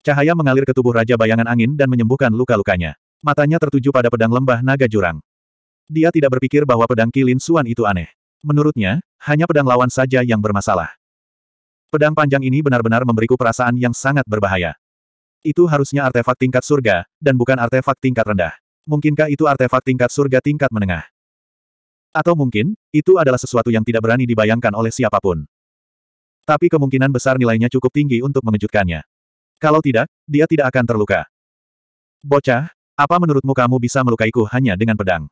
Cahaya mengalir ke tubuh Raja Bayangan Angin dan menyembuhkan luka-lukanya. Matanya tertuju pada pedang lembah naga jurang. Dia tidak berpikir bahwa pedang Kilin Suan itu aneh. Menurutnya, hanya pedang lawan saja yang bermasalah. Pedang panjang ini benar-benar memberiku perasaan yang sangat berbahaya. Itu harusnya artefak tingkat surga, dan bukan artefak tingkat rendah. Mungkinkah itu artefak tingkat surga tingkat menengah? Atau mungkin, itu adalah sesuatu yang tidak berani dibayangkan oleh siapapun. Tapi kemungkinan besar nilainya cukup tinggi untuk mengejutkannya. Kalau tidak, dia tidak akan terluka. Bocah, apa menurutmu kamu bisa melukaiku hanya dengan pedang?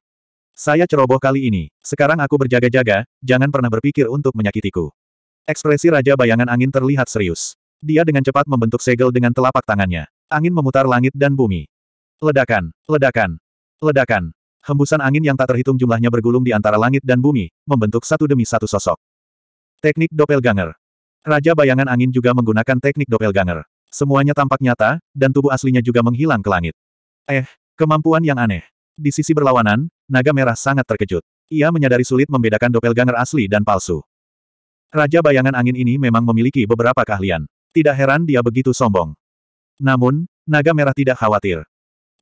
Saya ceroboh kali ini, sekarang aku berjaga-jaga, jangan pernah berpikir untuk menyakitiku. Ekspresi Raja Bayangan Angin terlihat serius. Dia dengan cepat membentuk segel dengan telapak tangannya. Angin memutar langit dan bumi. Ledakan, ledakan, ledakan. Hembusan angin yang tak terhitung jumlahnya bergulung di antara langit dan bumi, membentuk satu demi satu sosok. Teknik Doppelganger Raja Bayangan Angin juga menggunakan teknik Doppelganger. Semuanya tampak nyata, dan tubuh aslinya juga menghilang ke langit. Eh, kemampuan yang aneh. Di sisi berlawanan, naga merah sangat terkejut. Ia menyadari sulit membedakan Doppelganger asli dan palsu. Raja Bayangan Angin ini memang memiliki beberapa keahlian. Tidak heran dia begitu sombong. Namun, naga merah tidak khawatir.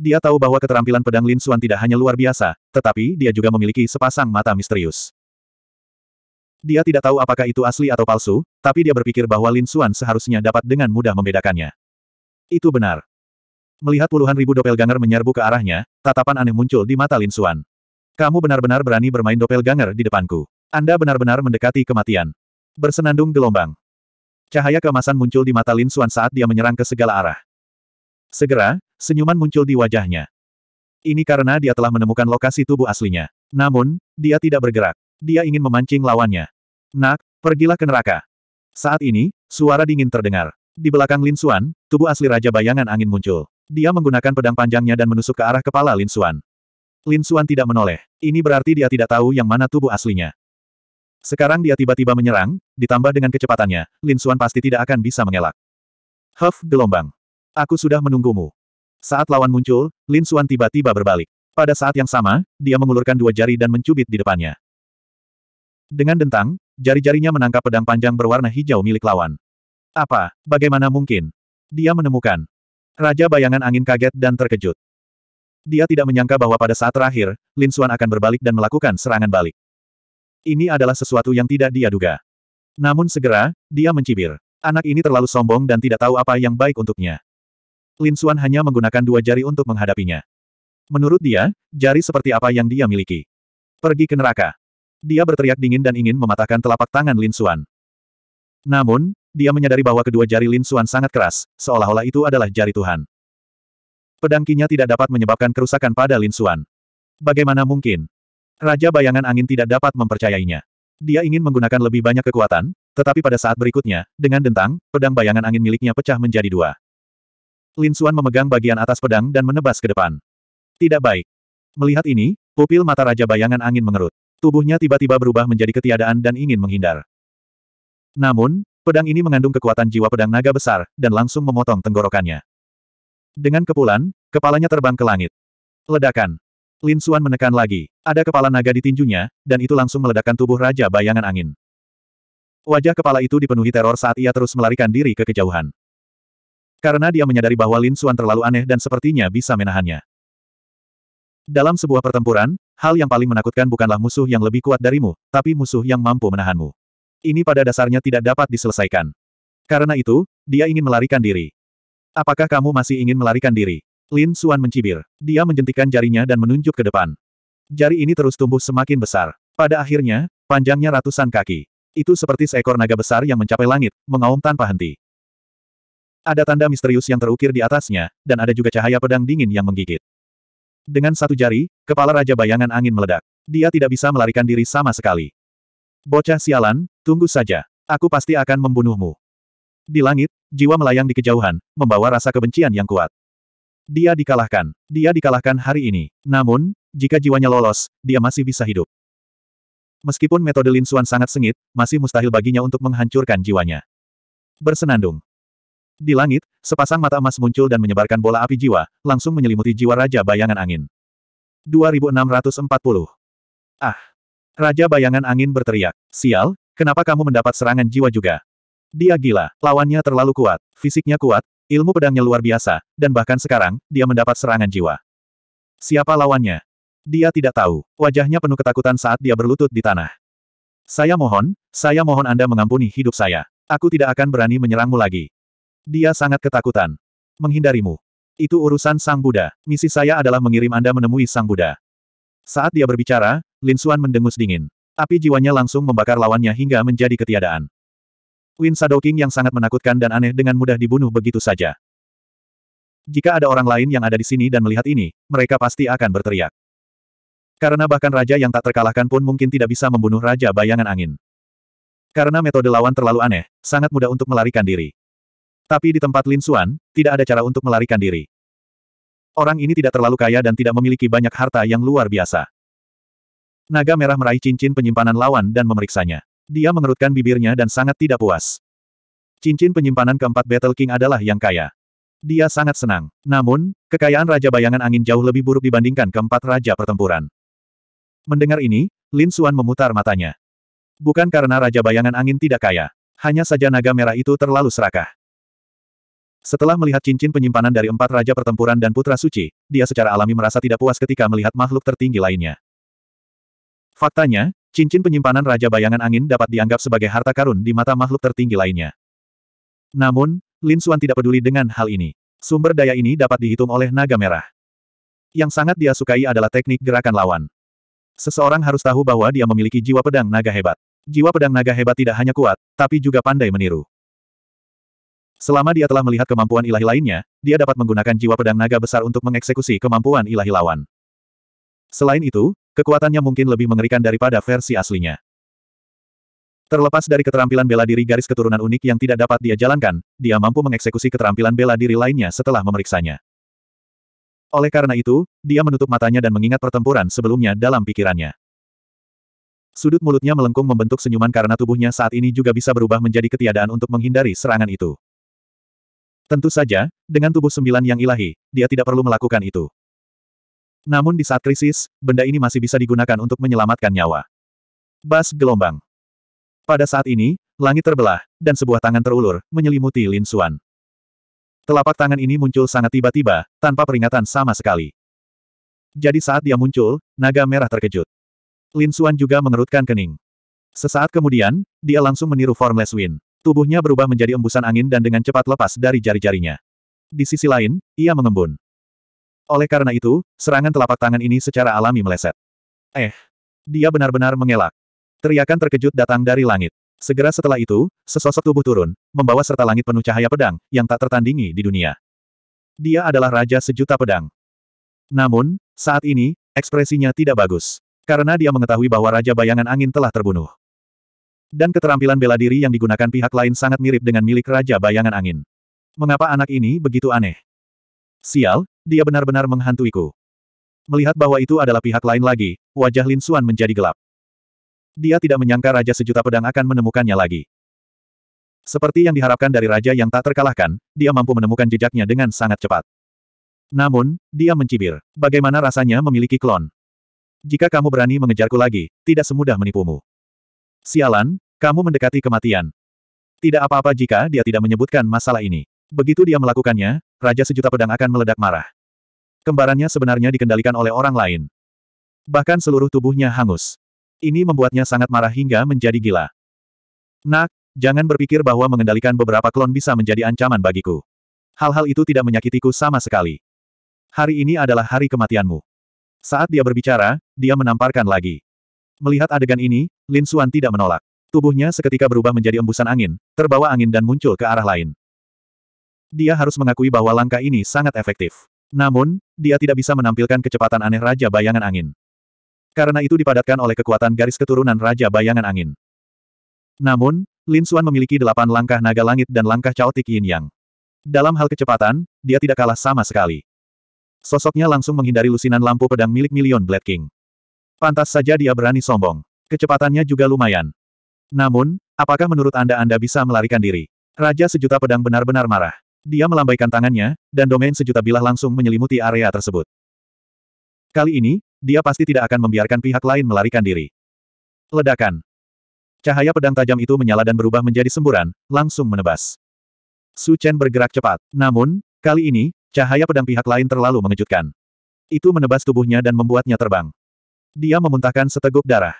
Dia tahu bahwa keterampilan pedang Lin Xuan tidak hanya luar biasa, tetapi dia juga memiliki sepasang mata misterius. Dia tidak tahu apakah itu asli atau palsu, tapi dia berpikir bahwa Lin Xuan seharusnya dapat dengan mudah membedakannya. Itu benar. Melihat puluhan ribu doppelganger menyerbu ke arahnya, tatapan aneh muncul di mata Lin Xuan. Kamu benar-benar berani bermain doppelganger di depanku. Anda benar-benar mendekati kematian. Bersenandung gelombang. Cahaya keemasan muncul di mata Lin Xuan saat dia menyerang ke segala arah. Segera, Senyuman muncul di wajahnya. Ini karena dia telah menemukan lokasi tubuh aslinya. Namun, dia tidak bergerak. Dia ingin memancing lawannya. Nak, pergilah ke neraka. Saat ini, suara dingin terdengar. Di belakang Lin Xuan, tubuh asli Raja Bayangan Angin muncul. Dia menggunakan pedang panjangnya dan menusuk ke arah kepala Lin Xuan. Lin Xuan tidak menoleh. Ini berarti dia tidak tahu yang mana tubuh aslinya. Sekarang dia tiba-tiba menyerang, ditambah dengan kecepatannya, Lin Xuan pasti tidak akan bisa mengelak. Huff, gelombang. Aku sudah menunggumu. Saat lawan muncul, Lin Xuan tiba-tiba berbalik. Pada saat yang sama, dia mengulurkan dua jari dan mencubit di depannya. Dengan dentang, jari-jarinya menangkap pedang panjang berwarna hijau milik lawan. Apa? Bagaimana mungkin? Dia menemukan. Raja bayangan angin kaget dan terkejut. Dia tidak menyangka bahwa pada saat terakhir, Lin Xuan akan berbalik dan melakukan serangan balik. Ini adalah sesuatu yang tidak dia duga. Namun segera, dia mencibir. Anak ini terlalu sombong dan tidak tahu apa yang baik untuknya. Lin Xuan hanya menggunakan dua jari untuk menghadapinya. Menurut dia, jari seperti apa yang dia miliki. Pergi ke neraka. Dia berteriak dingin dan ingin mematahkan telapak tangan Lin Xuan. Namun, dia menyadari bahwa kedua jari Lin Xuan sangat keras, seolah-olah itu adalah jari Tuhan. Pedangkinya tidak dapat menyebabkan kerusakan pada Lin Xuan. Bagaimana mungkin? Raja bayangan angin tidak dapat mempercayainya. Dia ingin menggunakan lebih banyak kekuatan, tetapi pada saat berikutnya, dengan dentang, pedang bayangan angin miliknya pecah menjadi dua. Lin Xuan memegang bagian atas pedang dan menebas ke depan. Tidak baik. Melihat ini, pupil mata Raja Bayangan Angin mengerut. Tubuhnya tiba-tiba berubah menjadi ketiadaan dan ingin menghindar. Namun, pedang ini mengandung kekuatan jiwa pedang naga besar, dan langsung memotong tenggorokannya. Dengan kepulan, kepalanya terbang ke langit. Ledakan. Lin Xuan menekan lagi. Ada kepala naga di tinjunya, dan itu langsung meledakkan tubuh Raja Bayangan Angin. Wajah kepala itu dipenuhi teror saat ia terus melarikan diri ke kejauhan. Karena dia menyadari bahwa Lin Suan terlalu aneh dan sepertinya bisa menahannya. Dalam sebuah pertempuran, hal yang paling menakutkan bukanlah musuh yang lebih kuat darimu, tapi musuh yang mampu menahanmu. Ini pada dasarnya tidak dapat diselesaikan. Karena itu, dia ingin melarikan diri. Apakah kamu masih ingin melarikan diri? Lin Suan mencibir. Dia menjentikan jarinya dan menunjuk ke depan. Jari ini terus tumbuh semakin besar. Pada akhirnya, panjangnya ratusan kaki. Itu seperti seekor naga besar yang mencapai langit, mengaum tanpa henti. Ada tanda misterius yang terukir di atasnya, dan ada juga cahaya pedang dingin yang menggigit. Dengan satu jari, kepala Raja Bayangan Angin meledak. Dia tidak bisa melarikan diri sama sekali. Bocah sialan, tunggu saja. Aku pasti akan membunuhmu. Di langit, jiwa melayang di kejauhan, membawa rasa kebencian yang kuat. Dia dikalahkan. Dia dikalahkan hari ini. Namun, jika jiwanya lolos, dia masih bisa hidup. Meskipun metode Lin Xuan sangat sengit, masih mustahil baginya untuk menghancurkan jiwanya. Bersenandung, di langit, sepasang mata emas muncul dan menyebarkan bola api jiwa, langsung menyelimuti jiwa Raja Bayangan Angin. 2640 Ah! Raja Bayangan Angin berteriak. Sial, kenapa kamu mendapat serangan jiwa juga? Dia gila, lawannya terlalu kuat, fisiknya kuat, ilmu pedangnya luar biasa, dan bahkan sekarang, dia mendapat serangan jiwa. Siapa lawannya? Dia tidak tahu. Wajahnya penuh ketakutan saat dia berlutut di tanah. Saya mohon, saya mohon Anda mengampuni hidup saya. Aku tidak akan berani menyerangmu lagi. Dia sangat ketakutan. Menghindarimu. Itu urusan Sang Buddha. Misi saya adalah mengirim Anda menemui Sang Buddha. Saat dia berbicara, Lin Xuan mendengus dingin. Api jiwanya langsung membakar lawannya hingga menjadi ketiadaan. Win Sadoking yang sangat menakutkan dan aneh dengan mudah dibunuh begitu saja. Jika ada orang lain yang ada di sini dan melihat ini, mereka pasti akan berteriak. Karena bahkan raja yang tak terkalahkan pun mungkin tidak bisa membunuh raja bayangan angin. Karena metode lawan terlalu aneh, sangat mudah untuk melarikan diri. Tapi di tempat Lin Xuan, tidak ada cara untuk melarikan diri. Orang ini tidak terlalu kaya dan tidak memiliki banyak harta yang luar biasa. Naga merah meraih cincin penyimpanan lawan dan memeriksanya. Dia mengerutkan bibirnya dan sangat tidak puas. Cincin penyimpanan keempat Battle King adalah yang kaya. Dia sangat senang. Namun, kekayaan Raja Bayangan Angin jauh lebih buruk dibandingkan keempat Raja Pertempuran. Mendengar ini, Lin Xuan memutar matanya. Bukan karena Raja Bayangan Angin tidak kaya. Hanya saja naga merah itu terlalu serakah. Setelah melihat cincin penyimpanan dari empat raja pertempuran dan putra suci, dia secara alami merasa tidak puas ketika melihat makhluk tertinggi lainnya. Faktanya, cincin penyimpanan Raja Bayangan Angin dapat dianggap sebagai harta karun di mata makhluk tertinggi lainnya. Namun, Lin Xuan tidak peduli dengan hal ini. Sumber daya ini dapat dihitung oleh naga merah. Yang sangat dia sukai adalah teknik gerakan lawan. Seseorang harus tahu bahwa dia memiliki jiwa pedang naga hebat. Jiwa pedang naga hebat tidak hanya kuat, tapi juga pandai meniru. Selama dia telah melihat kemampuan ilahi lainnya, dia dapat menggunakan jiwa pedang naga besar untuk mengeksekusi kemampuan ilahi lawan. Selain itu, kekuatannya mungkin lebih mengerikan daripada versi aslinya. Terlepas dari keterampilan bela diri garis keturunan unik yang tidak dapat dia jalankan, dia mampu mengeksekusi keterampilan bela diri lainnya setelah memeriksanya. Oleh karena itu, dia menutup matanya dan mengingat pertempuran sebelumnya dalam pikirannya. Sudut mulutnya melengkung membentuk senyuman karena tubuhnya saat ini juga bisa berubah menjadi ketiadaan untuk menghindari serangan itu. Tentu saja, dengan tubuh sembilan yang ilahi, dia tidak perlu melakukan itu. Namun di saat krisis, benda ini masih bisa digunakan untuk menyelamatkan nyawa. Bas gelombang. Pada saat ini, langit terbelah, dan sebuah tangan terulur, menyelimuti Lin Xuan. Telapak tangan ini muncul sangat tiba-tiba, tanpa peringatan sama sekali. Jadi saat dia muncul, naga merah terkejut. Lin Xuan juga mengerutkan kening. Sesaat kemudian, dia langsung meniru Formless Wind. Tubuhnya berubah menjadi embusan angin dan dengan cepat lepas dari jari-jarinya. Di sisi lain, ia mengembun. Oleh karena itu, serangan telapak tangan ini secara alami meleset. Eh! Dia benar-benar mengelak. Teriakan terkejut datang dari langit. Segera setelah itu, sesosok tubuh turun, membawa serta langit penuh cahaya pedang, yang tak tertandingi di dunia. Dia adalah Raja Sejuta Pedang. Namun, saat ini, ekspresinya tidak bagus. Karena dia mengetahui bahwa Raja Bayangan Angin telah terbunuh. Dan keterampilan bela diri yang digunakan pihak lain sangat mirip dengan milik Raja Bayangan Angin. Mengapa anak ini begitu aneh? Sial, dia benar-benar menghantuiku. Melihat bahwa itu adalah pihak lain lagi, wajah Lin Suan menjadi gelap. Dia tidak menyangka Raja Sejuta Pedang akan menemukannya lagi. Seperti yang diharapkan dari raja yang tak terkalahkan, dia mampu menemukan jejaknya dengan sangat cepat. Namun, dia mencibir. Bagaimana rasanya memiliki klon? Jika kamu berani mengejarku lagi, tidak semudah menipumu. Sialan, kamu mendekati kematian. Tidak apa-apa jika dia tidak menyebutkan masalah ini. Begitu dia melakukannya, Raja Sejuta Pedang akan meledak marah. Kembarannya sebenarnya dikendalikan oleh orang lain. Bahkan seluruh tubuhnya hangus. Ini membuatnya sangat marah hingga menjadi gila. Nak, jangan berpikir bahwa mengendalikan beberapa klon bisa menjadi ancaman bagiku. Hal-hal itu tidak menyakitiku sama sekali. Hari ini adalah hari kematianmu. Saat dia berbicara, dia menamparkan lagi. Melihat adegan ini, Lin Suan tidak menolak. Tubuhnya seketika berubah menjadi embusan angin, terbawa angin dan muncul ke arah lain. Dia harus mengakui bahwa langkah ini sangat efektif. Namun, dia tidak bisa menampilkan kecepatan aneh Raja Bayangan Angin. Karena itu dipadatkan oleh kekuatan garis keturunan Raja Bayangan Angin. Namun, Lin Suan memiliki delapan langkah naga langit dan langkah caotik yin yang. Dalam hal kecepatan, dia tidak kalah sama sekali. Sosoknya langsung menghindari lusinan lampu pedang milik Million Blade King. Pantas saja dia berani sombong. Kecepatannya juga lumayan. Namun, apakah menurut Anda Anda bisa melarikan diri? Raja Sejuta Pedang benar-benar marah. Dia melambaikan tangannya, dan domain sejuta bilah langsung menyelimuti area tersebut. Kali ini, dia pasti tidak akan membiarkan pihak lain melarikan diri. Ledakan. Cahaya pedang tajam itu menyala dan berubah menjadi semburan, langsung menebas. Su Chen bergerak cepat. Namun, kali ini, cahaya pedang pihak lain terlalu mengejutkan. Itu menebas tubuhnya dan membuatnya terbang. Dia memuntahkan seteguk darah.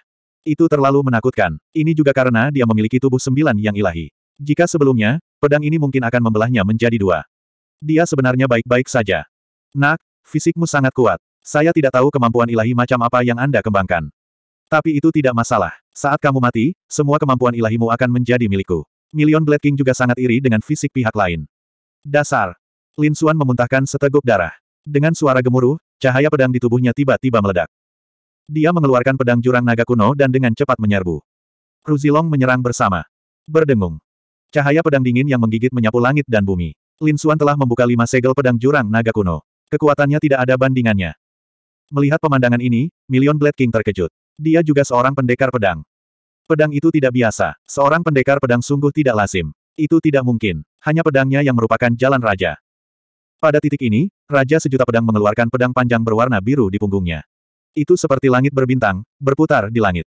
Itu terlalu menakutkan. Ini juga karena dia memiliki tubuh sembilan yang ilahi. Jika sebelumnya, pedang ini mungkin akan membelahnya menjadi dua. Dia sebenarnya baik-baik saja. Nak, fisikmu sangat kuat. Saya tidak tahu kemampuan ilahi macam apa yang Anda kembangkan. Tapi itu tidak masalah. Saat kamu mati, semua kemampuan ilahimu akan menjadi milikku. Million Blade King juga sangat iri dengan fisik pihak lain. Dasar. Lin Xuan memuntahkan seteguk darah. Dengan suara gemuruh, cahaya pedang di tubuhnya tiba-tiba meledak. Dia mengeluarkan pedang jurang naga kuno dan dengan cepat menyerbu. Ruzilong menyerang bersama. Berdengung. Cahaya pedang dingin yang menggigit menyapu langit dan bumi. Lin Suan telah membuka lima segel pedang jurang naga kuno. Kekuatannya tidak ada bandingannya. Melihat pemandangan ini, Million Blade King terkejut. Dia juga seorang pendekar pedang. Pedang itu tidak biasa. Seorang pendekar pedang sungguh tidak lazim. Itu tidak mungkin. Hanya pedangnya yang merupakan jalan raja. Pada titik ini, Raja Sejuta Pedang mengeluarkan pedang panjang berwarna biru di punggungnya. Itu seperti langit berbintang, berputar di langit.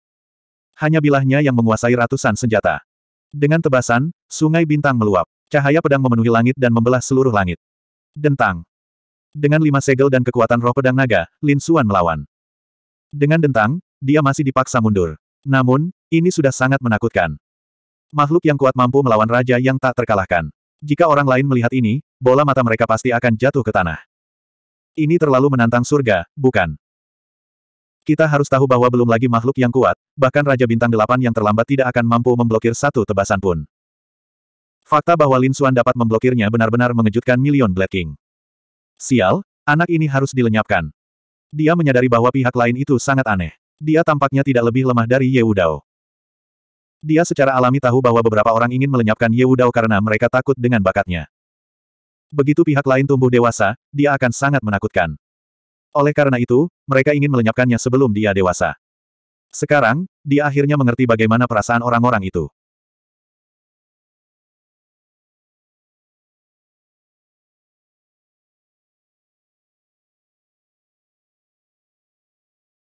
Hanya bilahnya yang menguasai ratusan senjata. Dengan tebasan, sungai bintang meluap. Cahaya pedang memenuhi langit dan membelah seluruh langit. Dentang. Dengan lima segel dan kekuatan roh pedang naga, Lin Suan melawan. Dengan dentang, dia masih dipaksa mundur. Namun, ini sudah sangat menakutkan. Makhluk yang kuat mampu melawan raja yang tak terkalahkan. Jika orang lain melihat ini, bola mata mereka pasti akan jatuh ke tanah. Ini terlalu menantang surga, bukan? Kita harus tahu bahwa belum lagi makhluk yang kuat, bahkan Raja Bintang Delapan yang terlambat tidak akan mampu memblokir satu tebasan pun. Fakta bahwa Lin Xuan dapat memblokirnya benar-benar mengejutkan Million Black King. Sial, anak ini harus dilenyapkan. Dia menyadari bahwa pihak lain itu sangat aneh. Dia tampaknya tidak lebih lemah dari Ye Wudao. Dia secara alami tahu bahwa beberapa orang ingin melenyapkan Ye Wudao karena mereka takut dengan bakatnya. Begitu pihak lain tumbuh dewasa, dia akan sangat menakutkan. Oleh karena itu, mereka ingin melenyapkannya sebelum dia dewasa. Sekarang, dia akhirnya mengerti bagaimana perasaan orang-orang itu.